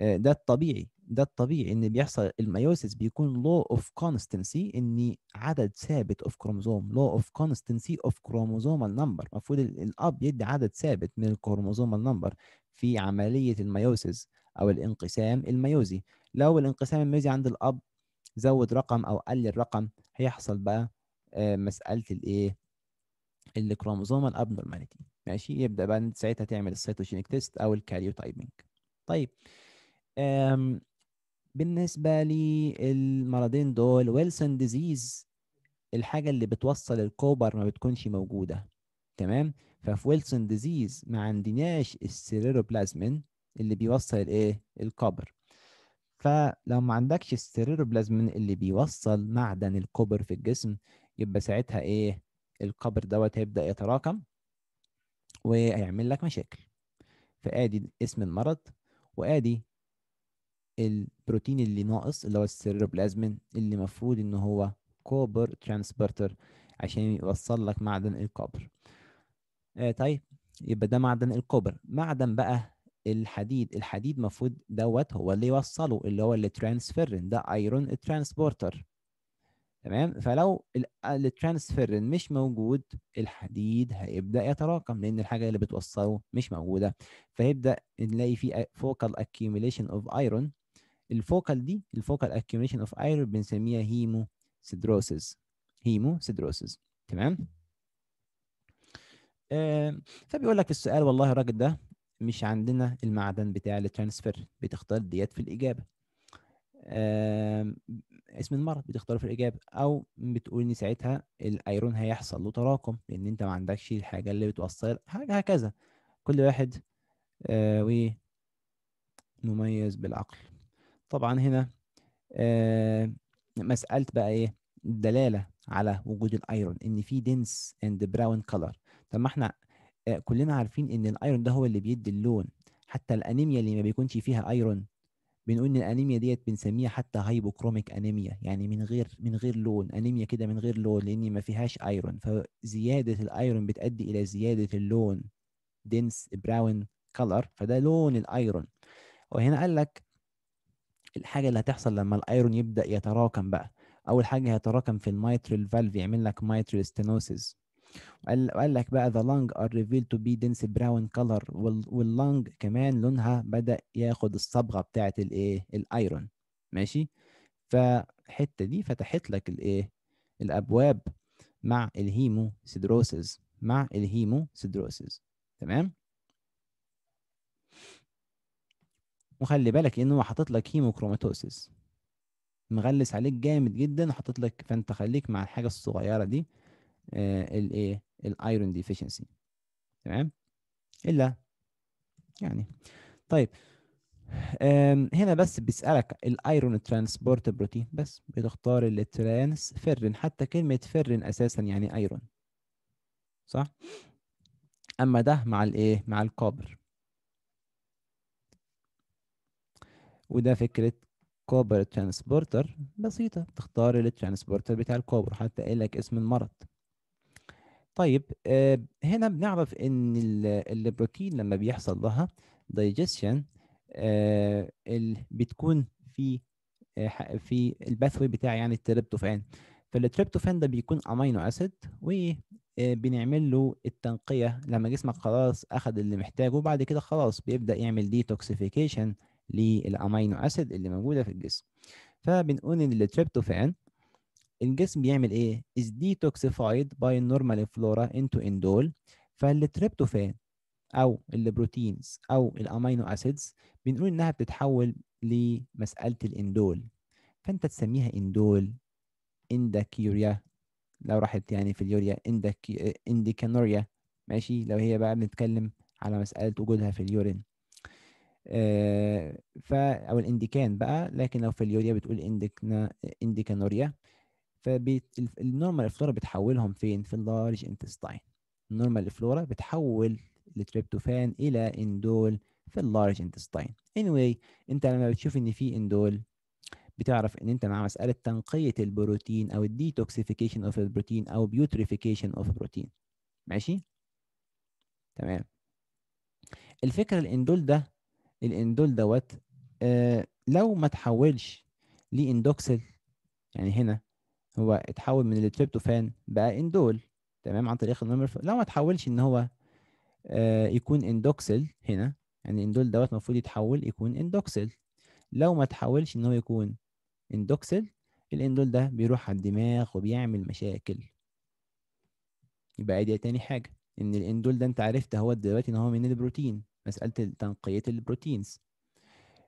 آه، ده الطبيعي ده الطبيعي ان بيحصل الميوسيس بيكون لو اوف كونستنسي ان عدد ثابت اوف كروموزوم لو اوف كونستنسي اوف كروموزومال نمبر المفروض الاب يدي عدد ثابت من الكروموزومال نمبر في عمليه الميوسيس او الانقسام الميوزي لو الانقسام الميوزي عند الاب زود رقم او قل الرقم هيحصل بقى آه، مساله الايه الكروموزومال ابنورماليتي ماشي يبدا بقى ساعتها تعمل السيتوجينيك تيست او الكاريوتايبنج طيب أم بالنسبه للمرضين دول ويلسون ديزيز الحاجه اللي بتوصل الكوبر ما بتكونش موجوده تمام ففي ويلسون ديزيز ما عندناش السيريروبلازمين اللي بيوصل الايه الكوبر فلو ما عندكش السيروبلازمين اللي بيوصل معدن الكوبر في الجسم يبقى ساعتها ايه القبر دوت هيبدا يتراكم وهيعمل لك مشاكل فادي اسم المرض وادي البروتين اللي ناقص اللي هو السيروبلازمين اللي المفروض ان هو كوبر ترانسبورتر عشان يوصل لك معدن الكوبر آه طيب يبقى ده معدن الكوبر معدن بقى الحديد الحديد المفروض دوت هو اللي يوصله اللي هو الترانسفيرين ده ايرون ترانسبورتر تمام فلو الترانسفيرين آه، مش موجود الحديد هيبدا يتراكم لان الحاجه اللي بتوصله مش موجوده فيبدا نلاقي في فوكال اكيوميشن اوف ايرون الفوكال دي الفوكال اكيوميشن اوف ايرون بنسميها هيمو سيدروسيس هيمو سيدروسيس تمام فبيقول لك السؤال والله الراجل ده مش عندنا المعدن بتاع الترانسفير بتختار ديت في الاجابه اسم المرض بتختار في الاجابه او بتقول ان ساعتها الايرون هيحصل له تراكم لان انت ما عندكش الحاجه اللي بتوصل حاجه هكذا كل واحد آه مميز بالعقل طبعا هنا آه مساله بقى ايه دلاله على وجود الايرون ان في دنس اند براون كلر طب ما احنا آه كلنا عارفين ان الايرون ده هو اللي بيدي اللون حتى الانيميا اللي ما بيكونش فيها ايرون بنقول ان الانيميا ديت بنسميها حتى هايبوكروميك انيميا يعني من غير من غير لون انيميا كده من غير لون لان ما فيهاش ايرون فزياده الايرون بتؤدي الى زياده اللون دنس براون كلر فده لون الايرون وهنا قال لك الحاجه اللي هتحصل لما الايرون يبدا يتراكم بقى اول حاجه هيتراكم في الميترال فالف يعمل لك ميترال ستينوسيس وقال, وقال لك بقى the lung are revealed to be dense brown color واللنج كمان لونها بدأ ياخد الصبغة بتاعت الايه الايرون ماشي فالحتة دي فتحت لك الايه الابواب مع الهيمو سيدروسز مع الهيمو سيدروسز تمام وخلي بالك ان هو حاطط لك هيموكروماتوسيس مغلس عليك جامد جدا وحاطط لك فانت خليك مع الحاجه الصغيره دي الايه الايرون ديفيشنسي تمام الا يعني طيب هنا بس بيسألك الايرون ترانسبورت بروتين بس بتختار الترانسفيرين حتى كلمة فيرين اساسا يعني ايرون صح اما ده مع الايه مع الكوبر وده فكرة كوبر ترانسبورتر بسيطة تختار الترانسبورتر بتاع الكوبر حتى قال لك اسم المرض طيب آه، هنا بنعرف ان البروتين لما بيحصل لها دايجستشن آه، بتكون في آه، في الباثوي بتاع يعني التريبتوفان فالتريبتوفان ده بيكون امينو اسيد وبنعمل له التنقيه لما جسمك خلاص اخذ اللي محتاجه وبعد كده خلاص بيبدا يعمل ديتوكسيفيكيشن للامينو اسيد اللي موجوده في الجسم فبنقول ان التريبتوفان الجسم بيعمل ايه؟ is detoxified by normal flora into indole فالتريبتوفان او البروتينز او الامينو اسيدز بنقول انها بتتحول لمساله الاندول فانت تسميها اندول اندكيوريا لو راحت يعني في اليوريا اندكي انديكانوريا ماشي لو هي بقى بنتكلم على مساله وجودها في اليورين آه او الانديكان بقى لكن لو في اليوريا بتقول انديكنا انديكانوريا فالنورمال فلورا بتحولهم فين في اللارج انتستاين النورمال فلورا بتحول التريبتوفان الى اندول في اللارج انتستاين anyway انت لما بتشوف ان في اندول بتعرف ان انت مع مساله تنقيه البروتين او الديتوكسيفيكيشن اوف البروتين او بيوتريفيكيشن اوف البروتين ماشي تمام الفكره الاندول ده الاندول دوت آه لو ما تحولش لاندوكسل يعني هنا هو اتحول من التريبتوفان بقى اندول تمام عن طريق النمر لو ما اتحولش ان هو آه، يكون اندوكسل هنا يعني اندول دوت المفروض يتحول يكون اندوكسل لو ما اتحولش ان هو يكون اندوكسل الاندول ده بيروح على الدماغ وبيعمل مشاكل يبقى دي تاني حاجه ان الاندول ده انت عرفت هو دلوقتي ان هو من البروتين مساله تنقيه البروتينز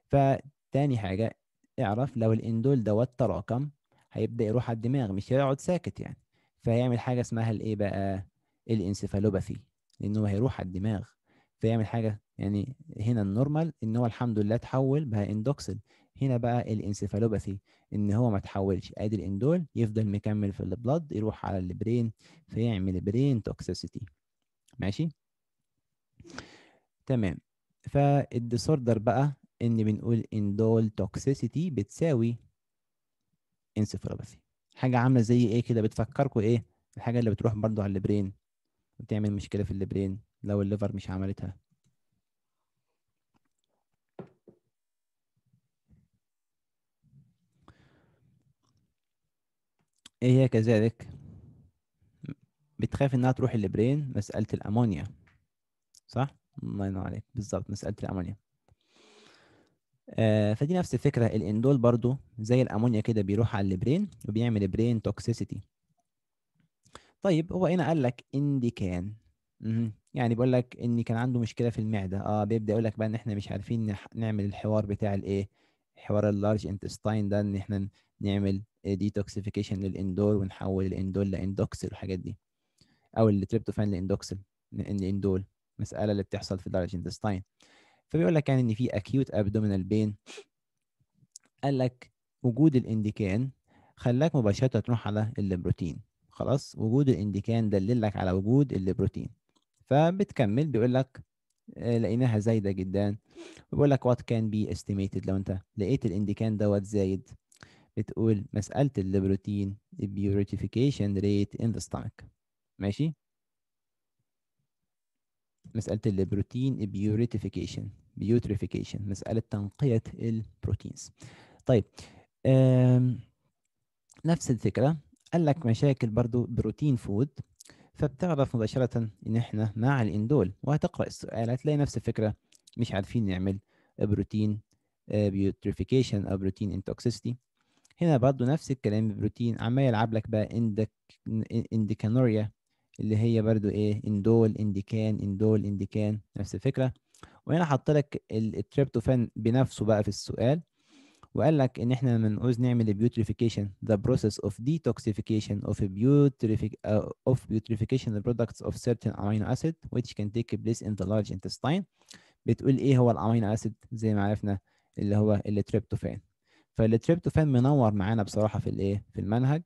فتاني حاجه اعرف لو الاندول دوت تراكم هيبدا يروح على الدماغ مش هيقعد ساكت يعني فهيعمل حاجه اسمها الايه بقى الانسفالوباثي لان هو هيروح على الدماغ فيعمل حاجه يعني هنا النورمال ان هو الحمد لله اتحول بقى اندوكسل هنا بقى الانسفالوباثي ان هو ما اتحولش ادي الاندول يفضل مكمل في البلد يروح على البرين فيعمل برين توكسيسيتي ماشي تمام فالديسوردر بقى ان بنقول اندول توكسيسيتي بتساوي انسيفالوباثي حاجه عامله زي ايه كده بتفكركم ايه الحاجه اللي بتروح برضو على البرين وتعمل مشكله في البرين لو الليفر مش عملتها ايه هي كذلك بتخاف انها تروح البرين مساله الامونيا صح الله ينور عليك بالظبط مساله الامونيا آه فدي نفس الفكره الاندول برضو زي الامونيا كده بيروح على البرين وبيعمل برين توكسيسيتي طيب هو هنا قال لك اندي كان يعني بيقول لك ان كان عنده مشكله في المعده اه بيبدا يقول لك بقى ان احنا مش عارفين نعمل الحوار بتاع الايه حوار اللارج انتستاين ده ان احنا نعمل ديتوكسيفيكيشن للاندول ونحول الاندول لاندوكسل والحاجات دي او التريبتوفان لاندوكسل الاندول مساله اللي بتحصل في اللارج انتستاين فبيقول لك يعني ان في اكيوت ابدومينال بين قال لك وجود الانديكان خلاك مباشره تروح على الليبروتين خلاص وجود الانديكان دلل لك على وجود الليبروتين فبتكمل بيقول لك آه، لقيناها زايده جدا بيقول لك وات كان بي استيميتد لو انت لقيت الانديكان دوت زايد بتقول مساله الليبروتين البيوريتيفيكيشن ريت ان ذا ستامك ماشي مساله البروتين بيوريتيفيكيشن بيوتريفيكيشن مساله تنقيه البروتينز طيب نفس الفكره قال لك مشاكل برضو بروتين فود فبتعرف مباشره ان احنا مع الاندول وهتقرا السؤال هتلاقي نفس الفكره مش عارفين نعمل بروتين بيوتريفيكيشن او بروتين انتوكسيستي هنا برضو نفس الكلام بروتين عمال يلعب لك بقى اندك اندكانوريا اللي هي برضو ايه اندول انديكان اندول انديكان نفس الفكره وهنا حط لك التريبتوفان بنفسه بقى في السؤال وقال لك ان احنا لما نعوز نعمل بيوتريفيكيشن ذا بروسيس اوف ديتوكسيفيكيشن اوف بيوتريفيك اوف بيوتريفيكيشن purification the products of certain amino acid which can take place in the بتقول ايه هو الامينو اسيد زي ما عرفنا اللي هو التريبتوفان فالتريبتوفان منور معانا بصراحه في الايه في المنهج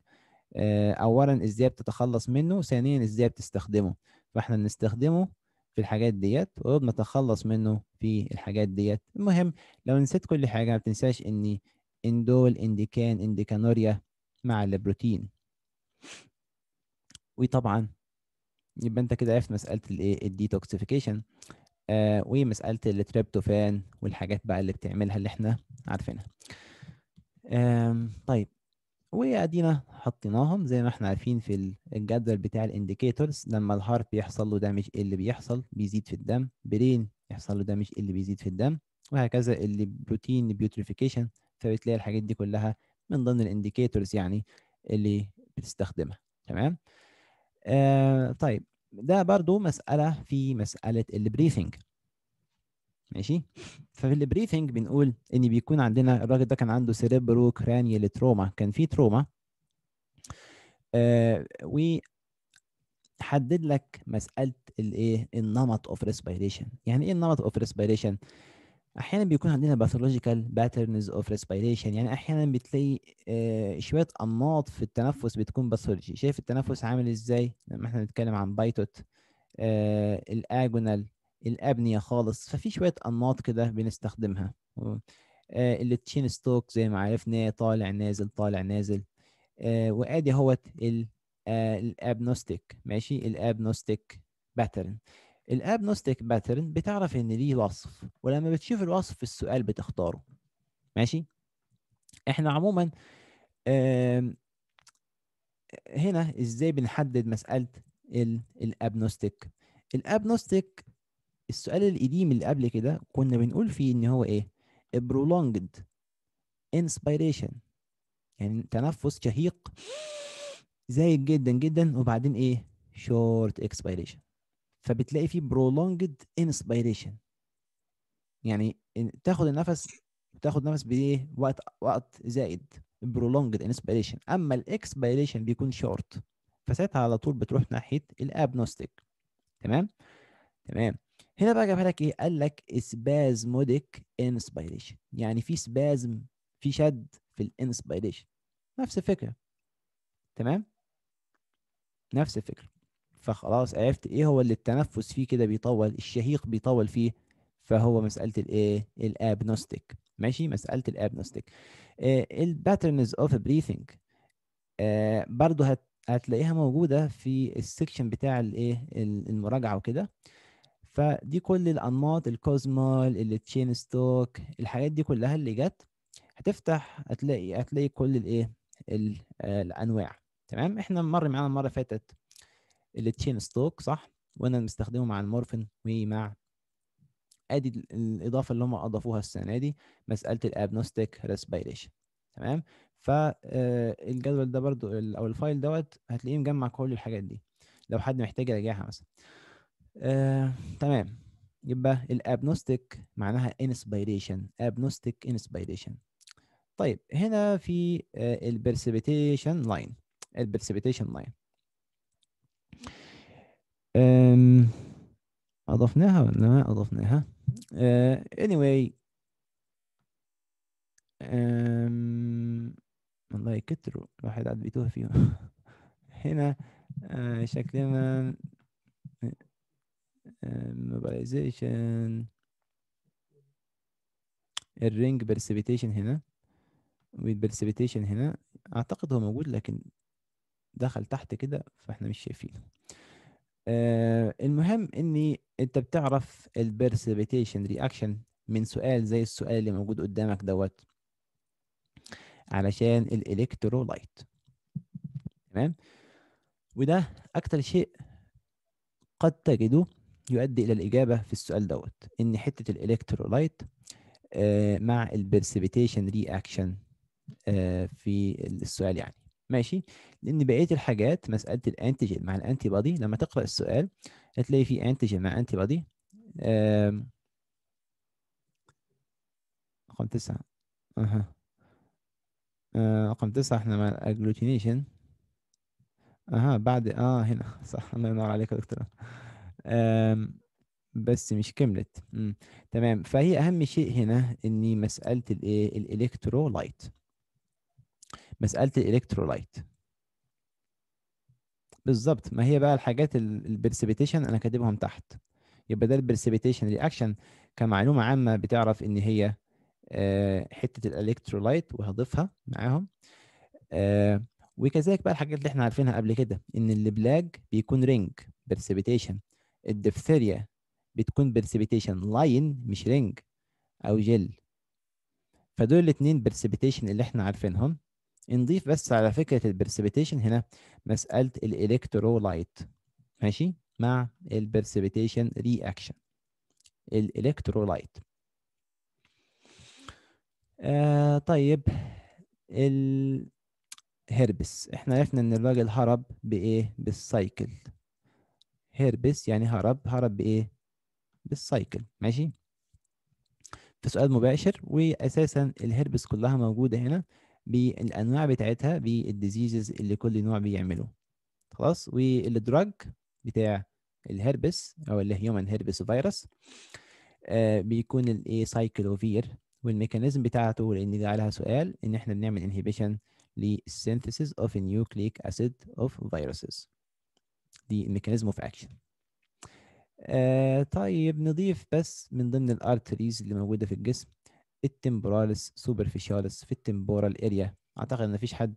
آه، اولا ازاي بتتخلص منه ثانيا ازاي بتستخدمه فاحنا بنستخدمه في الحاجات ديت وبنتخلص منه في الحاجات ديت المهم لو نسيت كل حاجه ما بتنساش ان اندول انديكان انديكانوريا مع البروتين وطبعا يبقى انت كده عرفت مساله الايه الديتوكسيفيكيشن آه ومساله التريبتوفان والحاجات بقى اللي بتعملها اللي احنا عارفينها طيب وادينا حطيناهم زي ما احنا عارفين في الجدول بتاع الانديكيتورز لما الهارت بيحصل له دامج ايه اللي بيحصل بيزيد في الدم برين يحصل له دامج ايه اللي بيزيد في الدم وهكذا اللي بروتين بيوتريفيكيشن فبتلاقي الحاجات دي كلها من ضمن الانديكيتورز يعني اللي بتستخدمها تمام آه طيب ده برضو مسألة في مسألة البريفنج ماشي ففي البريفنج بنقول ان بيكون عندنا الراجل ده كان عنده سيريبرو كرانيال تروما كان في تروما آه وحدد لك مساله الايه النمط اوف ريسبيريشن يعني ايه النمط اوف ريسبيريشن احيانا بيكون عندنا باثولوجيكال باترنز اوف ريسبيريشن يعني احيانا بتلاقي آه شويه انماط في التنفس بتكون باثولوجي شايف التنفس عامل ازاي لما احنا بنتكلم عن بايتوت آه الاجونال الابنيه خالص ففي شويه انماط كده بنستخدمها آه، التشين ستوك زي ما عرفنا طالع نازل طالع نازل آه، وادي هوت آه، الابنوستيك ماشي الابنوستيك باترن الابنوستيك باترن بتعرف ان ليه وصف ولما بتشوف الوصف في السؤال بتختاره ماشي احنا عموما هنا ازاي بنحدد مساله الابنوستيك الابنوستيك السؤال القديم اللي قبل كده كنا بنقول فيه ان هو ايه a prolonged inspiration يعني تنفس شهيق زايد جدا جدا وبعدين ايه short expiration فبتلاقي فيه prolonged inspiration يعني تاخد النفس تاخد نفس بايه وقت وقت زائد prolonged inspiration اما الاكسبيريشن بيكون short فساعتها على طول بتروح ناحيه الابنوستيك تمام تمام هنا بقى جابها لك ايه قال لك سبازموديك انسبيريشن يعني في سبازم في شد في الانسبيريشن نفس الفكره تمام نفس الفكره فخلاص عرفت ايه هو اللي التنفس فيه كده بيطول الشهيق بيطول فيه فهو مساله الايه الابنوستيك ماشي مساله الابنوستيك الباترنز اوف بريثنج برضه هت هتلاقيها موجوده في السكشن بتاع الايه المراجعه وكده فدي كل الانماط الكوزمال التشين ستوك الحاجات دي كلها اللي جت هتفتح هتلاقي هتلاقي كل الايه آه، الانواع تمام احنا مر معانا المره اللي فاتت التشين ستوك صح وانا مستخدمه مع المورفين ومع ادي الاضافه اللي هم اضافوها السنه دي مساله الابنوستيك ريسبيريشن تمام فالجدول آه، ده برضو او الفايل دوت هتلاقيه مجمع كل الحاجات دي لو حد محتاج يراجعها مثلا آه، تمام يبقى الابنوستيك معناها انسبيريشن ابنوستيك انسبيريشن طيب هنا في آه البرسبيتيشن لاين البرسبيتيشن لاين اضفناها ولا ما اضفناها آه، anyway أم... والله كتروا الواحد قاعد بيتوه فيهم هنا آه، شكلنا and mobilization الرينج برسبيتيشن هنا والبرسبيتيشن هنا اعتقد هو موجود لكن دخل تحت كده فاحنا مش شايفينه آه المهم اني انت بتعرف البرسبيتيشن رياكشن من سؤال زي السؤال اللي موجود قدامك دوت علشان الالكترولايت تمام وده اكتر شيء قد تجده يؤدي الى الاجابه في السؤال دوت ان حته الالكترولايت آه، مع البرسبيتيشن اكشن آه، في السؤال يعني ماشي لان بقيه الحاجات مساله الانتيجين مع الانتي بادي لما تقرا السؤال هتلاقي في انتيجين مع انتي بادي رقم تسعة اها آه، رقم تسعة احنا مع الاجلوتينيشن اها بعد اه هنا صح الله ينور عليك يا دكتور بس مش كملت تمام فهي اهم شيء هنا اني مساله الايه الالكترولايت مساله الالكترولايت بالظبط ما هي بقى الحاجات البرسبيتيشن انا كاتبهم تحت يبقى ده البرسبيتيشن رياكشن كمعلومه عامه بتعرف ان هي آه، حته الالكترولايت وهضيفها معاهم آه، وكذلك بقى الحاجات اللي احنا عارفينها قبل كده ان البلاج بيكون رينج برسبيتيشن الدبثيريا بتكون برسبيتيشن لاين مش رينج او جل فدول الاثنين برسبيتيشن اللي احنا عارفينهم نضيف بس على فكره البرسبيتيشن هنا مساله الالكترولايت ماشي مع البرسبيتيشن رياكشن الالكترولايت آه طيب الهربس احنا عرفنا ان الراجل هرب بايه بالسايكل هيربس يعني هرب هرب بايه بالسايكل ماشي فسؤال مباشر واساسا الهربس كلها موجوده هنا بالانواع بتاعتها بالديزيزز اللي كل نوع بيعمله خلاص والدراج بتاع الهيربس او اللي هيومن هيربس فيروس آه بيكون الاي سايكلوفير والميكانيزم بتاعته لان جه عليها سؤال ان احنا بنعمل انهيبيشن للسينثيسيس اوف نيوكليك اسيد اوف فيروسز دي ميكانيزم اوف اكشن طيب نضيف بس من ضمن الارتريز اللي موجوده في الجسم التمبوراليس سوبرفيشاليس في التمبورال اريا اعتقد ان مفيش حد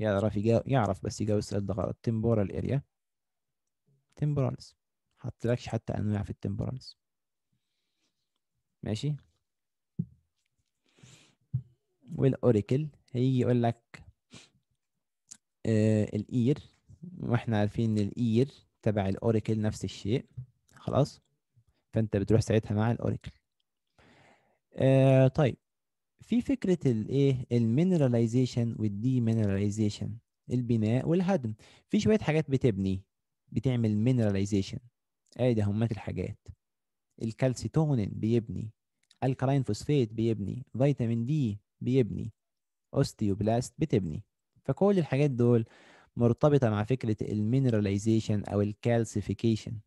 يعرف يعرف بس يجاوب السؤال ده غلط تمبورال اريا تمبوراليس حطلكش حتى انواع في التمبوراليس ماشي والاوريكل هيجي يقول لك آه الاير واحنا عارفين ان الاير تبع الاوراكل نفس الشيء خلاص فانت بتروح ساعتها مع الاوراكل آه طيب في فكره الايه المينراليزيشن والديمينراليزيشن البناء والهدم في شويه حاجات بتبني بتعمل مينراليزيشن ادي آه همات الحاجات الكالسيتونين بيبني الكالين فوسفيت بيبني فيتامين دي بيبني اوستيوبلاست بتبني فكل الحاجات دول مرتبطة مع فكرة المينراليزيشن أو الكالسيفيكيشن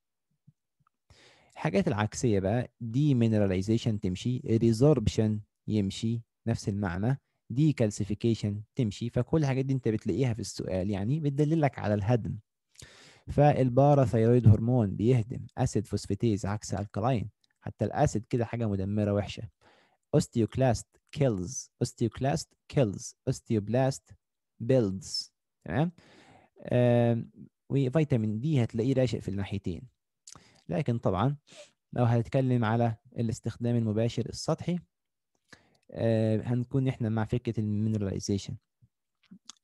الحاجات العكسية بقى دي مينراليزيشن تمشي ريزوربشن يمشي نفس المعنى دي كالسيفيكيشن تمشي فكل الحاجات دي انت بتلاقيها في السؤال يعني بتدللك على الهدم ثيرويد هرمون بيهدم اسيد فوسفاتيز عكس الكلاين حتى الاسيد كده حاجه مدمره وحشه اوستيوكلاست كيلز اوستيوكلاست كيلز اوستيوبلاست بيلدز تمام وفيتامين دي هتلاقيه راشق في الناحيتين لكن طبعا لو هنتكلم على الاستخدام المباشر السطحي هنكون احنا مع فكره المينراليزيشن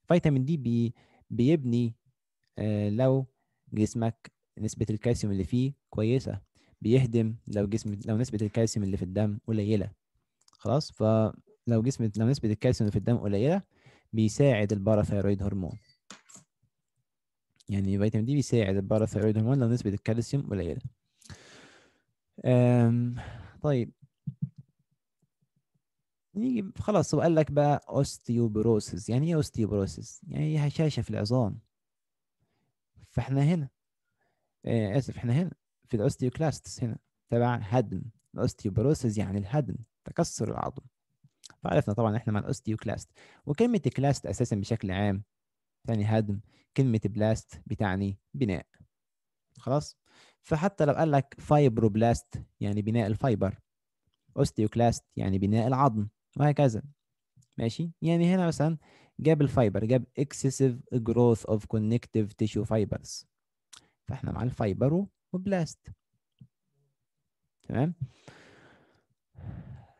فيتامين دي بي بيبني آه، لو جسمك نسبه الكالسيوم اللي فيه كويسه بيهدم لو جسم لو نسبه الكالسيوم اللي في الدم قليله خلاص فلو جسم لو نسبه الكالسيوم اللي في الدم قليله بيساعد الباراثايرويد هرمون يعني فيتامين دي بيساعد الباراثيرويد هرمون لو نسبه الكالسيوم قليله طيب نيجي خلاص وقال لك بقى اوستيوبروسيس يعني ايه اوستيوبروسيس يعني هي هشاشه في العظام فاحنا هنا آه، اسف احنا هنا في الاوستيوكلاستس هنا تبع هدم الاوستيوبروسيس يعني الهدم تكسر العظم فعرفنا طبعا احنا مع الاوستيوكلاست وكلمه كلاست اساسا بشكل عام يعني هدم كلمة بلاست بتعني بناء خلاص فحتى لو قال لك فايبروبلاست يعني بناء الفايبر اوستيوكلاست يعني بناء العظم وهكذا ماشي يعني هنا مثلا جاب الفايبر جاب اكسسيف جروث اوف كونكتيف تيشو فايبرز فاحنا مع الفايبر وبلاست تمام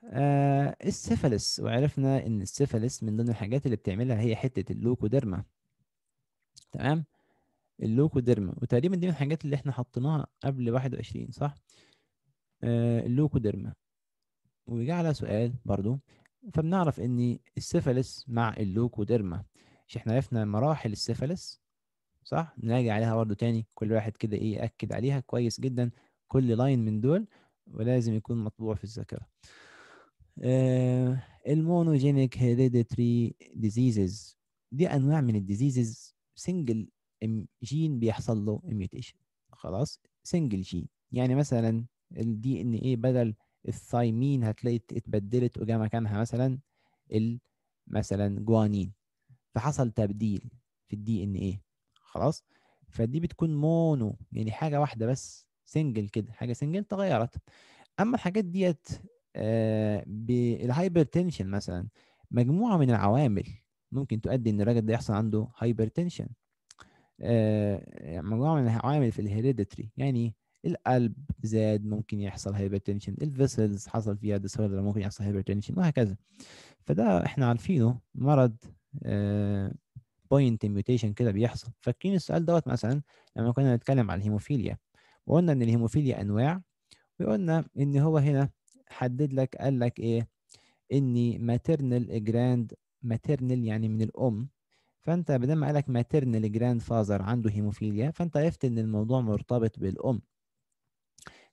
آه السيفلس وعرفنا ان السيفلس من ضمن الحاجات اللي بتعملها هي حته اللوكوديرما تمام اللوكوديرما وتقريبا دي من الحاجات اللي احنا حطيناها قبل 21 صح آه اللوكوديرما وجه على سؤال برضو فبنعرف ان السفلس مع اللوكوديرما مش احنا عرفنا مراحل السفلس صح نراجع عليها برضو تاني كل واحد كده ايه ياكد عليها كويس جدا كل لاين من دول ولازم يكون مطبوع في الذاكره آه المونوجينيك هيريديتري ديزيزز دي انواع من الديزيزز سنجل جين بيحصل له ميوتيشن خلاص سنجل جين يعني مثلا الدي ان ايه بدل الثايمين هتلاقي اتبدلت وجا مكانها مثلا مثلا جوانين فحصل تبديل في الدي ان ايه خلاص فدي بتكون مونو يعني حاجه واحده بس سنجل كده حاجه سنجل تغيرت اما الحاجات ديت آه بالهايبرتنشن مثلا مجموعه من العوامل ممكن تؤدي ان الراجل ده يحصل عنده هايبرتنشن آه، يعني مجموعه من العوامل في الهيريديتري يعني إيه؟ القلب زاد ممكن يحصل هايبرتنشن الفيسلز حصل فيها ديسوردر ممكن يحصل هايبرتنشن وهكذا فده احنا عارفينه مرض بوينت آه، ميوتيشن كده بيحصل فاكرين السؤال دوت مثلا لما كنا نتكلم على الهيموفيليا وقلنا ان الهيموفيليا انواع وقلنا ان هو هنا حدد لك قال لك ايه ان ماتيرنال جراند ماتيرنال يعني من الام فانت بدل ما قالك ماتيرنال جراند فازر عنده هيموفيليا فانت عرفت ان الموضوع مرتبط بالام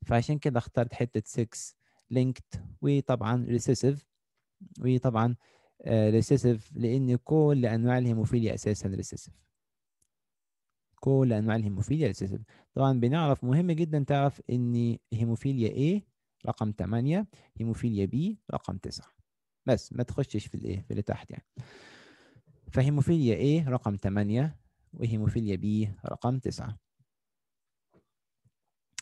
فعشان كده اخترت حته 6 لينكت وطبعا ريسيسيف وطبعا ريسيسيف آه، لان كل انواع الهيموفيليا اساسا ريسيسيف كل انواع الهيموفيليا ريسيسيف طبعا بنعرف مهم جدا تعرف ان هيموفيليا A رقم 8 هيموفيليا B رقم 9 بس ما تخشش في الايه في اللي تحت يعني فهيموفيليا A رقم 8 وهيموفيليا B رقم 9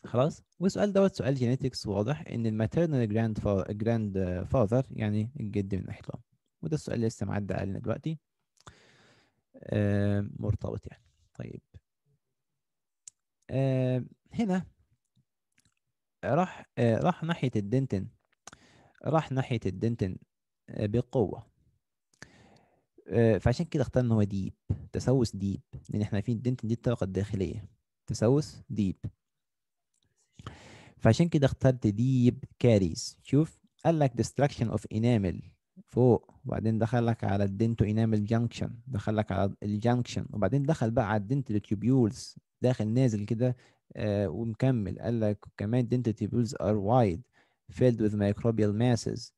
خلاص والسؤال دوت سؤال جينيتكس واضح ان الماتيرنال جراند جراند فاذر يعني الجد من ناحيه الام وده السؤال اللي لسه معدي علينا دلوقتي آه، مرتبط يعني طيب آه، هنا راح آه، راح ناحيه الدنتن راح ناحيه الدنتن بقوه آه، فعشان كده اخترنا هو ديب تسوس ديب لان احنا عارفين الدنت دي الطبقه الداخليه تسوس ديب فعشان كده اخترت ديب كاريز شوف قال لك destruction of enamel فوق وبعدين دخل لك على الدنتو enamel junction دخل لك على الجانكشن وبعدين دخل بقى على الدنتال tubules داخل نازل كده آه ومكمل قال لك كمان dental tubules are wide filled with microbial masses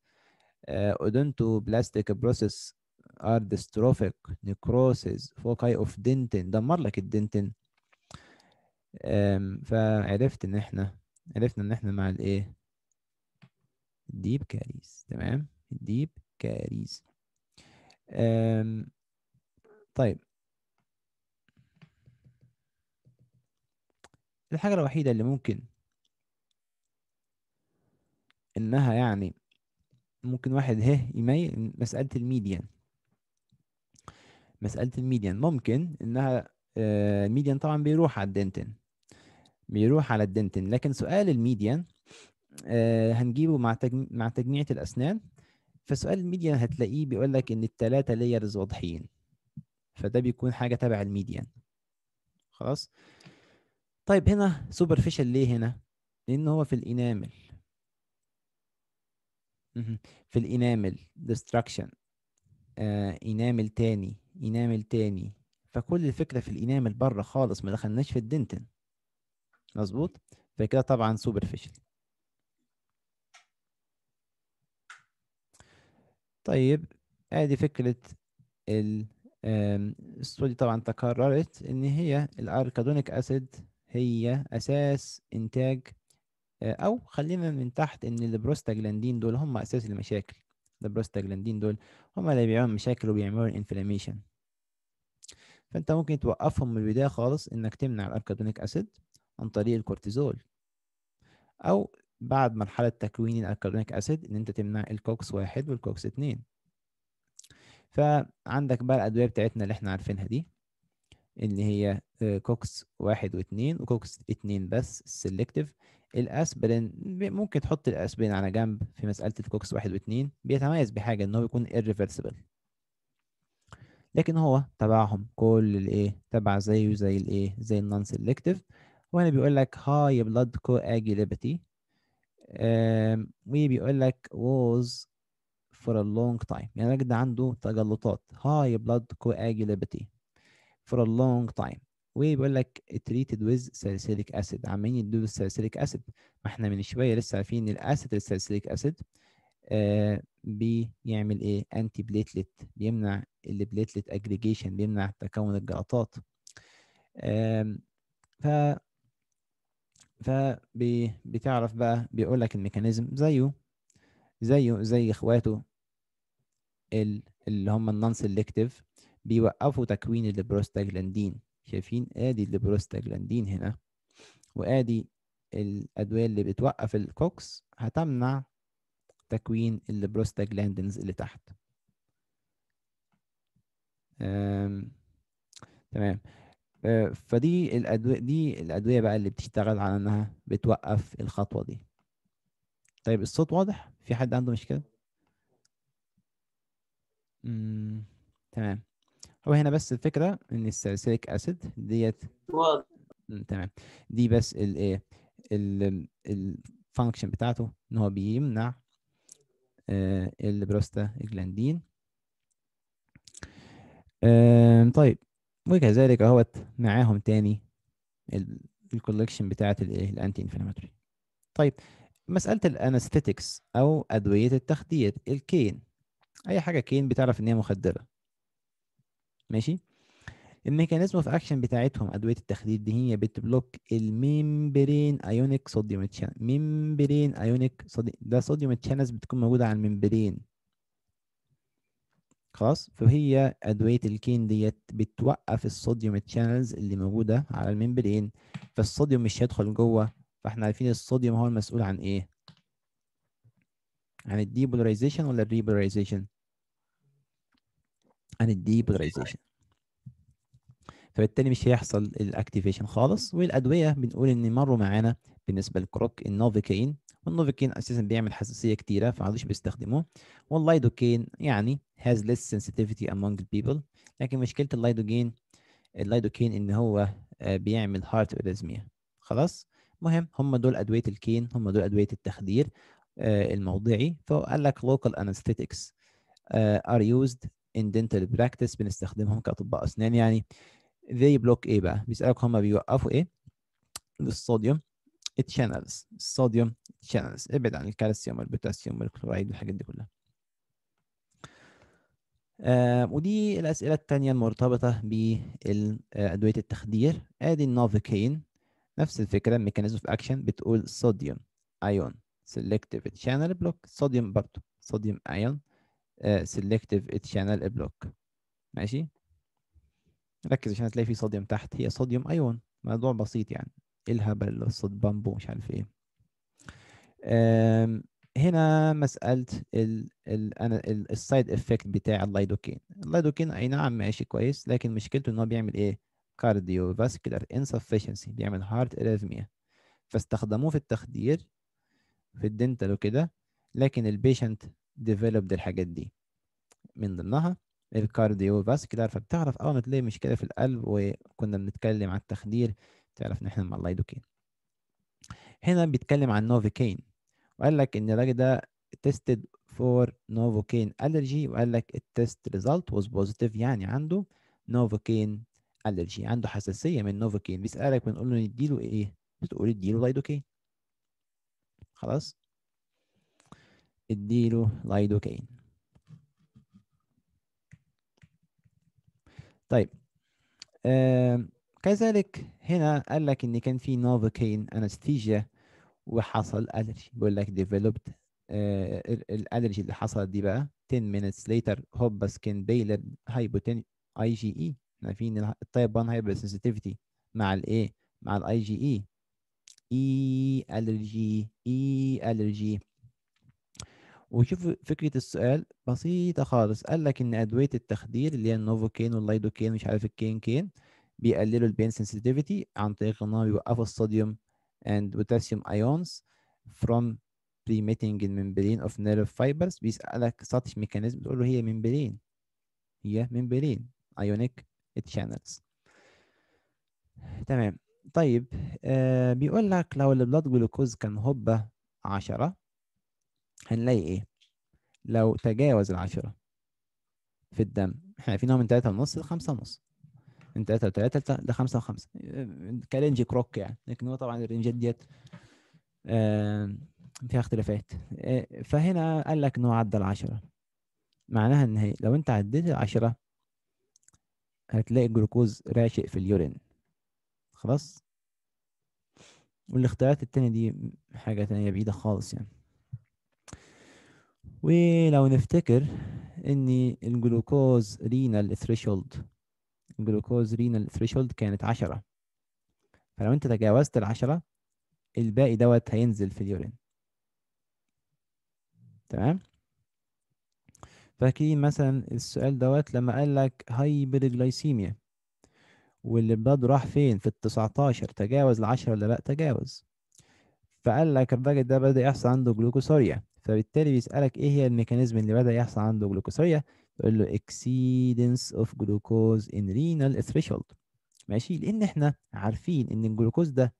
اودنتو بلاستيك بروسيس ار ديستروفيك نيكروسيز فوكاي اوف دنتن دمر لك الدنتن فعرفت ان احنا عرفنا ان احنا مع الايه ديب كاريز تمام ديب كاريز طيب الحاجة الوحيدة اللي ممكن انها يعني ممكن واحد ه يميل مسألة الميديان مسألة الميديان ممكن إنها آه، الميديان طبعا بيروح على الدنتن بيروح على الدنتن لكن سؤال الميديان آه، هنجيبه مع مع تجميعة الأسنان فسؤال الميديان هتلاقيه بيقول لك إن التلاتة ليرز واضحين فده بيكون حاجة تبع الميديان خلاص طيب هنا سوبرفيشال ليه هنا؟ لأن هو في الإنامل في الانامل ديستراكشن آه انامل تاني انامل تاني فكل الفكره في الانامل بره خالص ما دخلناش في الدنتن مظبوط فكده طبعا superficial طيب ادي فكره ال السودي طبعا تكررت ان هي الاركادونيك اسيد هي اساس انتاج او خلينا من تحت ان البروستاجلاندين دول هم اساس المشاكل البروستاجلاندين دول هم اللي بيعملوا مشاكل وبيعملوا الانفلاميشن فانت ممكن توقفهم من البدايه خالص انك تمنع الاركادونيك اسيد عن طريق الكورتيزول او بعد مرحله تكوين الاركادونيك اسيد ان انت تمنع الكوكس واحد والكوكس اتنين فعندك بقى الادويه بتاعتنا اللي احنا عارفينها دي اللي هي آه، كوكس واحد واتنين وكوكس اتنين بس السلكتيف الاسبرين ممكن تحط الاسبرين على جنب في مساله الكوكس واحد واثنين بيتميز بحاجه ان هو بيكون irreversible لكن هو تبعهم كل الايه تبع زيه زي الايه زي النون سيلكتيف وهنا بيقول لك هاي بلاد coagulability وبيقول لك was for a long time يعني الراجل ده عنده تجلطات high blood coagulability for a long time وبيقول لك تريتد ويز ساليسيليك اسيد عمالين يدوا الساليسيليك اسيد ما احنا من شويه لسه عارفين ان الاسيد الساليسيليك اسيد آه بيعمل ايه انتي بليتلت بيمنع البليتلت اجريجيشن بيمنع تكون الجلطات آه ف بتعرف بقى بيقول لك الميكانيزم زيه زيه زي اخواته اللي هم النون سيلكتيف بيوقفوا تكوين البروستاجلاندين شايفين ادي البروستاجلاندين هنا وادي الادويه اللي بتوقف الكوكس هتمنع تكوين البروستاجلاندينز اللي تحت تمام آه، فدي الادويه دي الادويه بقى اللي بتشتغل على انها بتوقف الخطوه دي طيب الصوت واضح في حد عنده مشكله امم تمام هو هنا بس الفكره ان السالسيليك اسيد ديت تمام دي بس الايه الفانكشن بتاعته ان هو بيمنع البروستا آه، البروستاجلاندين طيب وكذلك اهوت معاهم تاني الكولكشن بتاعت الايه الانتي انفلاماتوري طيب مساله الانستيتكس او ادويه التخدير الكين اي حاجه كين بتعرف ان هي مخدره ماشي الميكانيزم اوف اكشن بتاعتهم ادويه التخدير دي هي بتبلوك الميمبرين ايونيك صوديوم تشانل ميمبرين ايونيك صوديوم ده صوديوم تشانلز بتكون موجوده على الممبرين خلاص فهي ادويه الكين ديت بتوقف الصوديوم تشانلز اللي موجوده على الممبرين فالصوديوم مش هيدخل جوه فاحنا عارفين الصوديوم هو المسؤول عن ايه عن الديبولاريزيشن ولا الريبولاريزيشن عن الديبولاريزيشن فبالتالي مش هيحصل الاكتيفيشن خالص والادويه بنقول ان مروا معانا بالنسبه للكروك النوفيكاين والنوفيكين اساسا بيعمل حساسيه كتيره عادوش بيستخدموه واللايدوكين يعني has less sensitivity among people لكن مشكله اللايدوكين اللايدوكين ان هو آه، بيعمل هارت اريزميا خلاص مهم هم دول ادويه الكين هم دول ادويه التخدير آه، الموضعي فقال لك local anesthetics آه، are used in dental practice بنستخدمهم كأطباء أسنان يعني they block إيه بقى؟ بيسألك هما بيوقفوا إيه؟ الصوديوم channels الصوديوم channels ابعد عن الكالسيوم والبوتاسيوم والكلورايد والحاجات دي كلها آه ودي الأسئلة التانية المرتبطة بأدوية التخدير ادي النوفيكين نفس الفكرة ميكانيزم اوف اكشن بتقول صوديوم ايون سيلكتيف تشانل بلوك صوديوم برضه صوديوم ايون سيلكتيف اتشانل بلوك ماشي ركز عشان تلاقي في صوديوم تحت هي صوديوم ايون موضوع بسيط يعني إيه الهبل صد بامبو مش عارف ايه هنا مساله ال ال انا السايد افكت بتاع اللايدوكين اللايدوكين اي نعم ماشي كويس لكن مشكلته ان هو بيعمل ايه كارديو فاسكولار انسفشنسي بيعمل هارت اريثميا فاستخدموه في التخدير في الدنتال وكده لكن البيشنت ديفلوبد الحاجات دي من ضمنها الكارديو فاسكولار فبتعرف اه ما تلاقي مشكله في القلب وكنا بنتكلم على التخدير تعرف ان احنا مع اللايدوكين هنا بيتكلم عن نوفوكين وقال لك ان الراجل ده تيستد فور نوفوكين الرجي وقال لك التست ريزلت واز بوزيتيف يعني عنده نوفوكين الرجي عنده حساسيه من نوفوكين بيسالك بنقول له نديله ايه بتقول اديله لايدوكين خلاص اديله لايدوكاين طيب آه كذلك هنا قال لك ان كان في نوفوكاين انستيجيا وحصل الرجي بيقول لك ديفلوبت آه الالرجي اللي حصلت دي بقى 10 minutes later هوبا سكين بيلر هايبوتين اي جي اي احنا فين التايب 1 هايبر سنسيتيفيتي مع الايه مع الاي جي اي اي e. e الرجي اي e الرجي وشوف فكره السؤال بسيطه خالص قال لك ان ادويه التخدير اللي هي النوفوكين واللايدوكين مش عارف كين بيقللوا البين سنسيتيفيتي عن طريق ان هم بيوقفوا الصوديوم and potassium ions from premitting membrane of nerve fibers بيسألك ساتش ميكانيزم بتقول له هي membrane هي membrane ionic channels تمام طيب آه بيقول لك لو البلاد جلوكوز كان هبة 10 هنلاقي ايه لو تجاوز العشرة في الدم احنا عارفين من تلاتة ونص لخمسة ونص من تلاتة لتلاتة لخمسة وخمسة كرينج كروك يعني لكن هو طبعا الرينجات ديت فيها اختلافات آه، فهنا قال لك ان هو عدى العشرة معناها ان هي لو انت عديت العشرة هتلاقي الجلوكوز راشق في اليورين خلاص والاختيارات التانية دي حاجة تانية بعيدة خالص يعني ولو نفتكر ان الجلوكوز رينال ثريشولد الجلوكوز رينال ثريشولد كانت عشرة فلو انت تجاوزت العشرة الباقي دوت هينزل في اليورين تمام فاكرين مثلا السؤال دوت لما قال لك هايبرجلايسيميا والبلاد راح فين في التسعتاشر تجاوز العشرة ولا لا تجاوز فقال لك الراجل ده بدأ يحصل عنده جلوكوسوريا فبالتالي بيسألك ايه هي الميكانيزم اللي بدأ يحصل عنده جلوكوسوريا يقول له اكسيدنس اوف جلوكوز ان رينال ثريشولد ماشي لان احنا عارفين ان الجلوكوز ده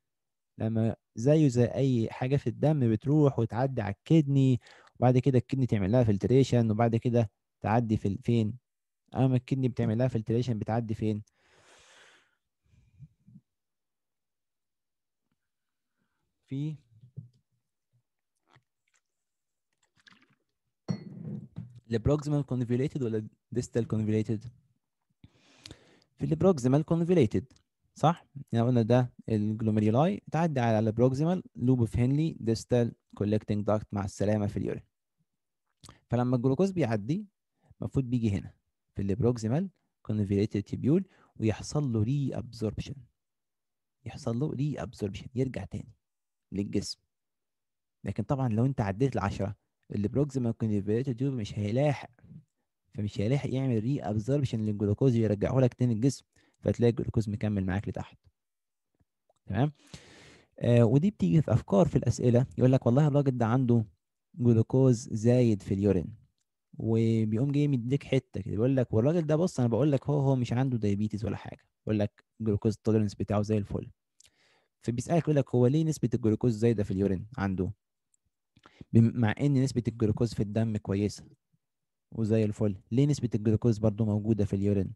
لما زيه زي اي حاجه في الدم بتروح وتعدي على الكدني وبعد كده الكدني تعمل لها فلتريشن وبعد كده تعدي في فين اما الكدني بتعمل لها فلتريشن بتعدي فين في البروكسيمال convoluted ولا ديستال convoluted؟ في البروكسيمال convoluted صح يعني قلنا ده الجلوميرولاي تعدي على البروكسيمال لوب اوف هنلي ديستال كولكتنج داكت مع السلامه في اليورين فلما الجلوكوز بيعدي المفروض بيجي هنا في البروكسيمال convoluted تيبيول ويحصل له ري ابزوربشن يحصل له ري ابزوربشن يرجع تاني للجسم لكن طبعا لو انت عديت ال 10 البروكسيمال كونجيفيتور مش هيلاحق فمش هيلاحق يعمل ري ابزوربشن للجلوكوز يرجعه لك تاني الجسم فتلاقي الجلوكوز مكمل معاك لتحت تمام آه ودي بتيجي في افكار في الاسئله يقول لك والله الراجل ده عنده جلوكوز زايد في اليورين وبيقوم جاي مديك حته كده بيقول لك والراجل ده بص انا بقول لك هو هو مش عنده دايابيتس ولا حاجه بيقول لك جلوكوز توليرنس بتاعه زي الفل فبيسالك يقول لك هو ليه نسبه الجلوكوز زايده في اليورين عنده مع ان نسبه الجلوكوز في الدم كويسه وزي الفل ليه نسبه الجلوكوز برضو موجوده في اليورين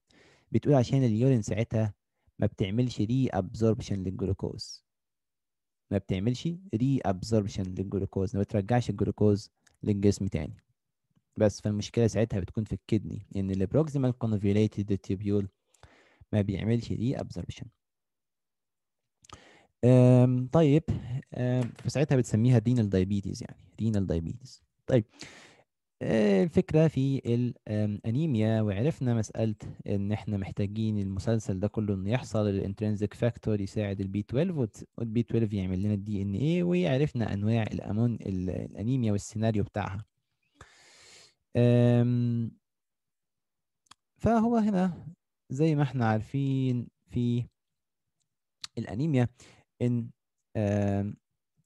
بتقول عشان اليورين ساعتها ما بتعملش ري ابزوربشن للجلوكوز ما بتعملش ري ابزوربشن للجلوكوز ما بترجعش الجلوكوز للجسم تاني بس فالمشكله ساعتها بتكون في الكدني ان البروكسيمال كونفيليتد تيبيول ما بيعملش ري ابزوربشن طيب فساعتها بتسميها رينال دايبيتيز يعني رينال دايبيتيز طيب آه، الفكرة في الأنيميا وعرفنا مسألة إن إحنا محتاجين المسلسل ده كله إنه يحصل الانترنزك فاكتور يساعد البي 12 والبي 12 يعمل لنا الدي إن إيه وعرفنا أنواع الأمون الأنيميا والسيناريو بتاعها فهو هنا زي ما إحنا عارفين في الأنيميا in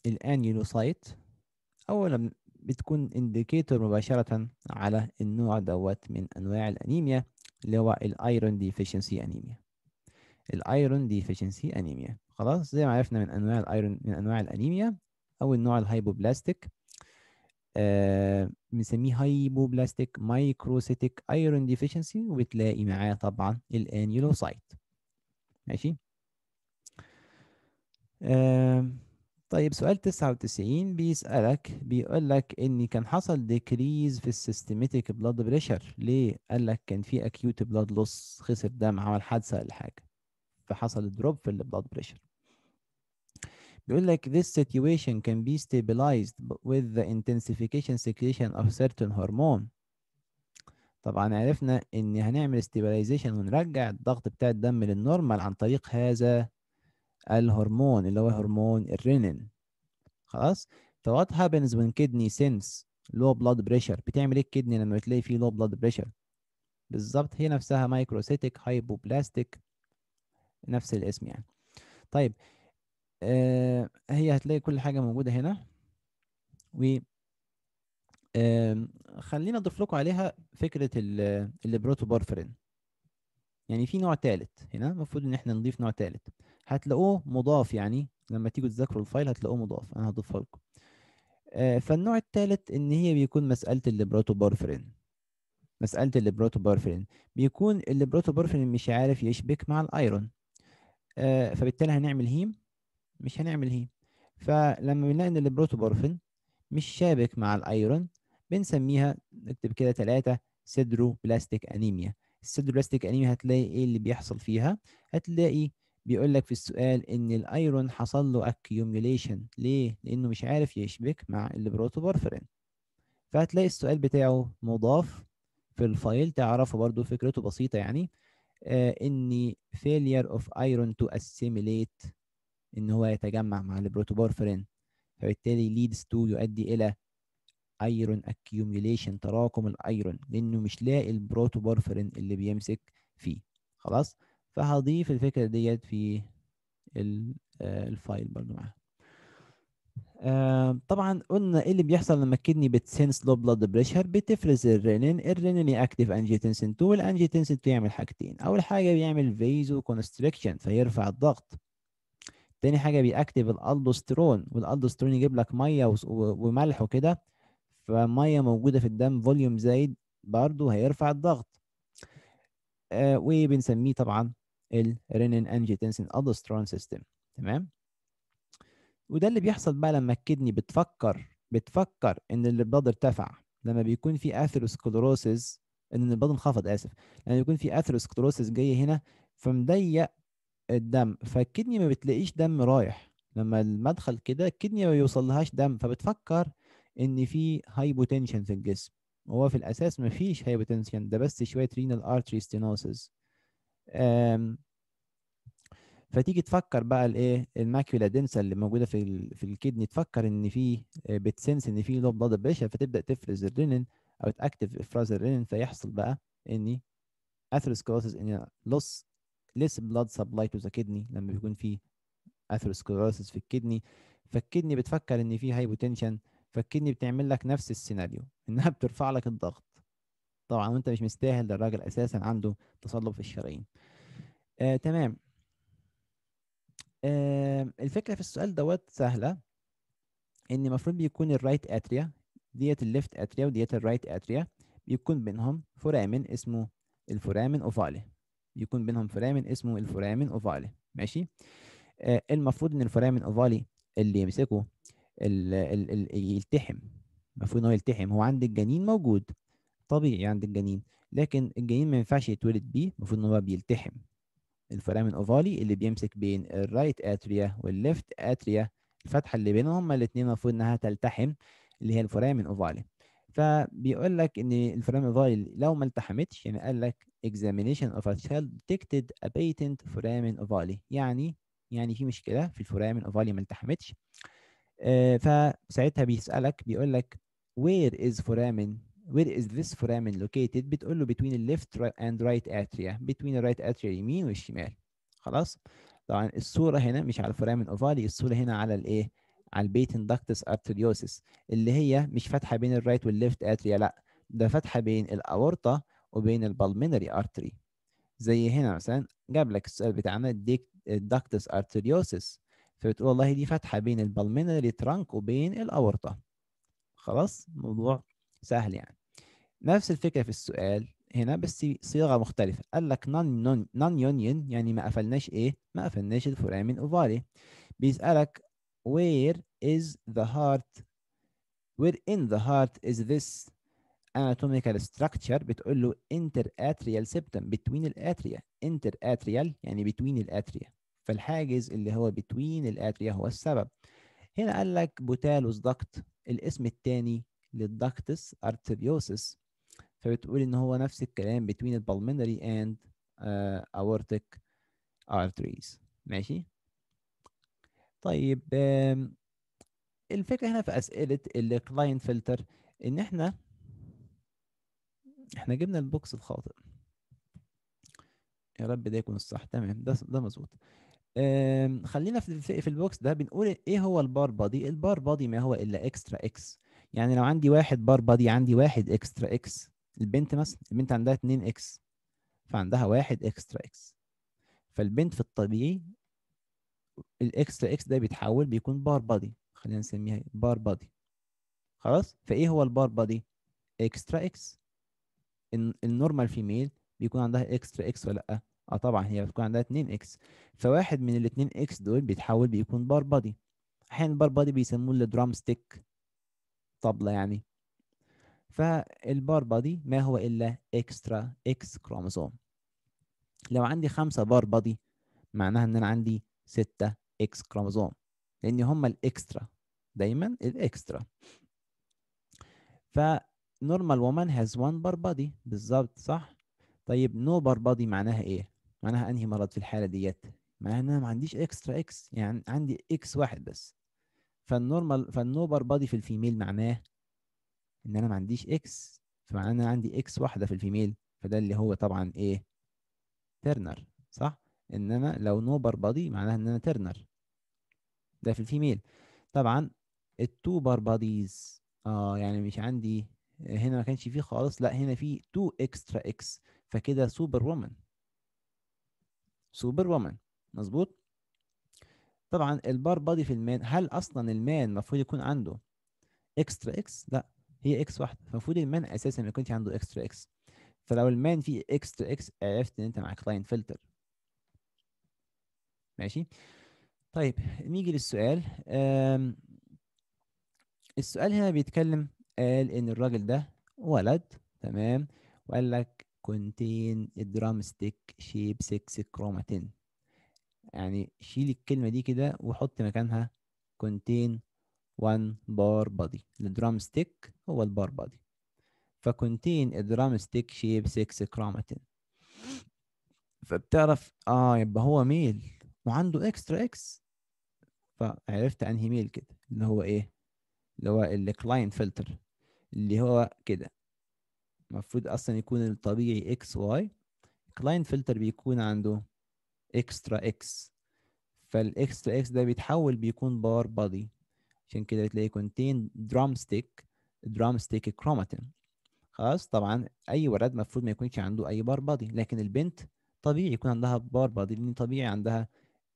الانيلوسايت اولا بتكون انديكيتور مباشره على النوع دوت من انواع الانيميا اللي هو الايرون ديفيشنسي انيميا الايرون ديفيشنسي انيميا خلاص زي ما عرفنا من انواع الايرون من انواع الانيميا او النوع الهايبوبلاستيك بنسميه آه هايبوبلاستيك مايكروسيتيك ايرون ديفيشنسي وبتلاقي معاه طبعا الانيلوسايت ماشي طيب سؤال 99 بيسألك بيقول لك إن كان حصل ديكريز في السيستماتيك بلاد بريشر ليه؟ قال لك كان في أكيوت بلاد لوس خسر دم عمل حادثة ولا حاجة فحصل دروب في البلاد بريشر بيقول لك this situation can be stabilized with the intensification secretion of certain hormone طبعا عرفنا ان هنعمل stabilization ونرجع الضغط بتاع الدم للنورمال عن طريق هذا الهرمون اللي هو آه. هرمون الرينين خلاص فوات هابنز when kidney sense low blood pressure بتعمل ايه الكدني لما بتلاقي فيه low blood pressure بالظبط هي نفسها مايكروسيتيك هايبوبلاستيك نفس الاسم يعني طيب آه هي هتلاقي كل حاجه موجوده هنا و آه خلينا اضيف لكم عليها فكره البروتوبورفرين يعني في نوع ثالث هنا المفروض ان احنا نضيف نوع ثالث هتلاقوه مضاف يعني لما تيجوا تذاكروا الفايل هتلاقوه مضاف انا هضيفها لكم آه، فالنوع الثالث ان هي بيكون مساله الليبراتو بارفرين مساله الليبراتو بارفرين بيكون الليبراتو بارفرين مش عارف يشبك مع الايرون آه، فبالتالي هنعمل هيم مش هنعمل هيم فلما بنلاقي ان الليبراتو بارفرين مش شابك مع الايرون بنسميها نكتب كده ثلاثه سيدرو بلاستيك انيميا السيدرو بلاستيك انيميا هتلاقي ايه اللي بيحصل فيها هتلاقي بيقول لك في السؤال ان الايرون حصل له اكيوميليشن ليه لانه مش عارف يشبك مع البروتوبورفرين فهتلاقي السؤال بتاعه مضاف في الفايل تعرفه برضو فكرته بسيطه يعني آه ان failure of iron to assimilate ان هو يتجمع مع البروتوبورفرين فبالتالي leads to يؤدي الى ايرون accumulation تراكم الايرون لانه مش لاقي البروتوبورفرين اللي بيمسك فيه خلاص فهضيف الفكرة ديت في آه، الفايل برضو معاها آه، طبعا قلنا ايه اللي بيحصل لما الكدني بتسنس لو بلاد بريشر بتفرز الرينين الرينين ياكتف انجيوتنسين 2 والانجيوتنسين 2 يعمل حاجتين اول حاجه بيعمل فيزو كونستريكشن فيرفع الضغط تاني حاجه بياكتف الالدوسترون والالدوسترون يجيب لك ميه وملح وكده فميه موجوده في الدم فوليوم زايد برضه هيرفع الضغط آه، وبنسميه طبعا الرينين انجيوتنسين ادسترون سيستم تمام وده اللي بيحصل بقى لما الكدني بتفكر بتفكر ان البلاد ارتفع لما بيكون في اثيروسكلروسيس ان البلاد انخفض اسف لما بيكون في اثيروسكلروسيس جاي هنا فمضيق الدم فالكدني ما بتلاقيش دم رايح لما المدخل كده الكدني ما بيوصلهاش دم فبتفكر ان في هايبوتنشن في الجسم هو في الاساس ما فيش هايبوتنشن ده بس شويه رينال ارتري ستينوسيس فتيجي تفكر بقى الايه الماكيولا دنسا اللي موجوده في في الكدني تفكر ان في آه، بتسنس ان في لو بلاد بريشر فتبدا تفرز الرينين او تاكتف افراز الرينين فيحصل بقى ان اثيروسكلوسس ان لوس ليس بلاد سبلاي تو ذا كدني لما بيكون في اثيروسكلوسس في الكدني فالكدني بتفكر ان في هايبوتنشن فالكدني بتعمل لك نفس السيناريو انها بترفع لك الضغط طبعا وانت مش مستاهل ده الراجل اساسا عنده تصلب في الشرايين آه تمام آه الفكره في السؤال دوت سهله ان المفروض بيكون الرايت اتريا ديت الليفت اتريا وديت الرايت اتريا بيكون بينهم فورامن اسمه الفورامن اوفالي بيكون بينهم فورامن اسمه الفورامن اوفالي ماشي آه المفروض ان الفورامن اوفالي اللي يمسكه ال ال يلتحم المفروض ان هو يلتحم هو عند الجنين موجود طبيعي عند الجنين لكن الجنين ما ينفعش يتولد بيه المفروض ان هو بيلتحم الفرامن اوفالي اللي بيمسك بين الرايت اتريا والليفت اتريا الفتحه اللي بينهم هما الاثنين المفروض انها تلتحم اللي هي الفرامن اوفالي فبيقول لك ان الفرامن اوفالي لو ما التحمتش يعني قال لك examination of a child detected a patent foramen ovale يعني يعني في مشكله في الفرامن اوفالي ما التحمتش آه، فساعتها بيسالك بيقول لك where is foramen where is this foramen located بتقول له between the left and right atria between the right atria اليمين والشمال خلاص طبعا الصوره هنا مش على الفورامين اوفالي الصوره هنا على الايه على البيتن داكتس ارتريوسس اللي هي مش فاتحه بين الرايت والليفت اتريا لا ده فاتحه بين الاورطه وبين البلمنري ارتري زي هنا مثلا جاب لك السؤال بتاعنا الدكتس ارتريوسس فبتقول والله دي فاتحه بين البلمنري ترانك وبين الاورطه خلاص موضوع سهل يعني نفس الفكره في السؤال هنا بس صيغه مختلفه قال لك نون نون نون يونيون يعني ما قفلناش ايه ما قفلناش الفورامين اوفاري بيسالك where is the heart where in the heart is this anatomical structure بتقول له atrial septum between الاتريا atrial يعني between الاتريا فالحاجز اللي هو between الاتريا هو السبب هنا قال لك بوتالوس ضغط الاسم الثاني للضغطس ارتريوسس فبتقول ان هو نفس الكلام between pulmonary and uh, aortic arteries ماشي طيب الفكرة هنا في أسئلة الكلاين فلتر إن إحنا إحنا جبنا البوكس الخاطئ يا رب ده يكون الصح تمام ده ده مظبوط خلينا في في البوكس ده بنقول إيه هو البار بادي البار بادي ما هو إلا إكسترا إكس يعني لو عندي واحد بار بادي عندي واحد إكسترا إكس البنت مثلا البنت عندها 2 اكس فعندها واحد اكسترا اكس فالبنت في الطبيعي الاكسترا اكس ده بيتحول بيكون بار بادي خلينا نسميها بار إيه؟ بادي خلاص فايه هو البار بادي اكسترا اكس النورمال فيميل بيكون عندها اكسترا اكس ولا لا اه طبعا هي بتكون عندها 2 اكس فواحد من الاثنين اكس دول بيتحول بيكون بار بادي احيانا البار بادي بيسموه الدرام ستيك طبلة يعني فالبار دي ما هو إلا إكسترا إكس كروموسوم لو عندي خمسة بار دي معناها إن أنا عندي ستة إكس كروموسوم لأن هما الإكسترا دايما الإكسترا فنورمال وومن هاز وان بار بادي بالظبط صح طيب نو بار بادي معناها ايه معناها انهي مرض في الحاله ديت معناها انا ما عنديش اكسترا اكس يعني عندي اكس واحد بس فالنورمال فالنو بار بادي في الفيميل معناه ان انا ما عنديش اكس فمعناه ان انا عندي اكس واحده في الفيميل فده اللي هو طبعا ايه ترنر صح ان انا لو نوبر بادي معناها ان انا ترنر ده في الفيميل طبعا التو بار باديز اه يعني مش عندي هنا ما كانش فيه خالص لا هنا فيه تو اكسترا اكس فكده سوبر وومن سوبر وومن مظبوط طبعا البار بادي في المان هل اصلا المان المفروض يكون عنده اكسترا اكس لا هي اكس واحده فالمفروض المان اساسا ما يكونش عنده اكسترا اكس فلو المان فيه اكسترا اكس عرفت ان انت معاك كلاين فلتر ماشي طيب نيجي للسؤال السؤال هنا بيتكلم قال ان الراجل ده ولد تمام وقال لك كونتين الدرام ستيك شيب 6 كروماتين يعني شيل الكلمه دي كده وحط مكانها كونتين one bar body الدرام ستيك هو البار بادي فكونتين الدرام ستيك شيب 6 كروماتين فبتعرف اه يبقى هو ميل وعنده اكسترا اكس فعرفت انهي ميل كده اللي هو ايه اللي هو الكلاين فلتر اللي هو كده المفروض اصلا يكون الطبيعي اكس واي كلاين فلتر بيكون عنده اكسترا اكس فالاكسترا اكس ده بيتحول بيكون بار بادي عشان كده بتلاقي كونتين درام ستيك درام ستيك كروماتين خلاص طبعا اي ولد المفروض ما يكونش عنده اي بادي لكن البنت طبيعي يكون عندها بادي لان طبيعي عندها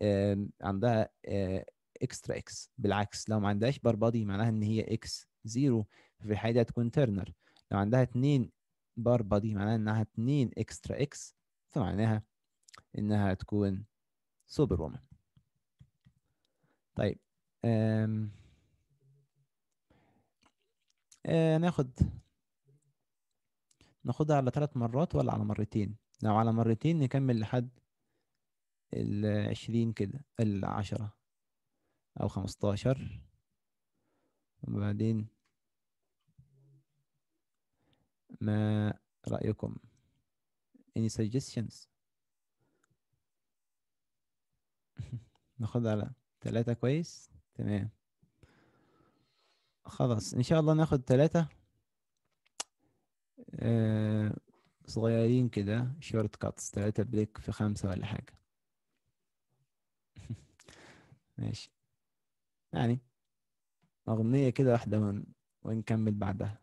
آه عندها آه اكسترا اكس بالعكس لو ما عندهاش بادي معناها ان هي اكس زيرو في الحالة دي هتكون ترنر لو عندها اتنين بادي معناها انها اتنين اكسترا اكس فمعناها انها تكون سوبر وومن طيب آه ناخد ناخدها على ثلاث مرات ولا على مرتين لو على مرتين نكمل لحد العشرين كده العشرة أو خمستاشر وبعدين ما رأيكم any suggestions ناخدها على ثلاثة كويس تمام خلاص ان شاء الله ناخد ثلاثة آه، صغيرين كده شورت كاتس ثلاثة بريك في خمسة ولا حاجة ماشي يعني أغنية كده واحدة ونكمل بعدها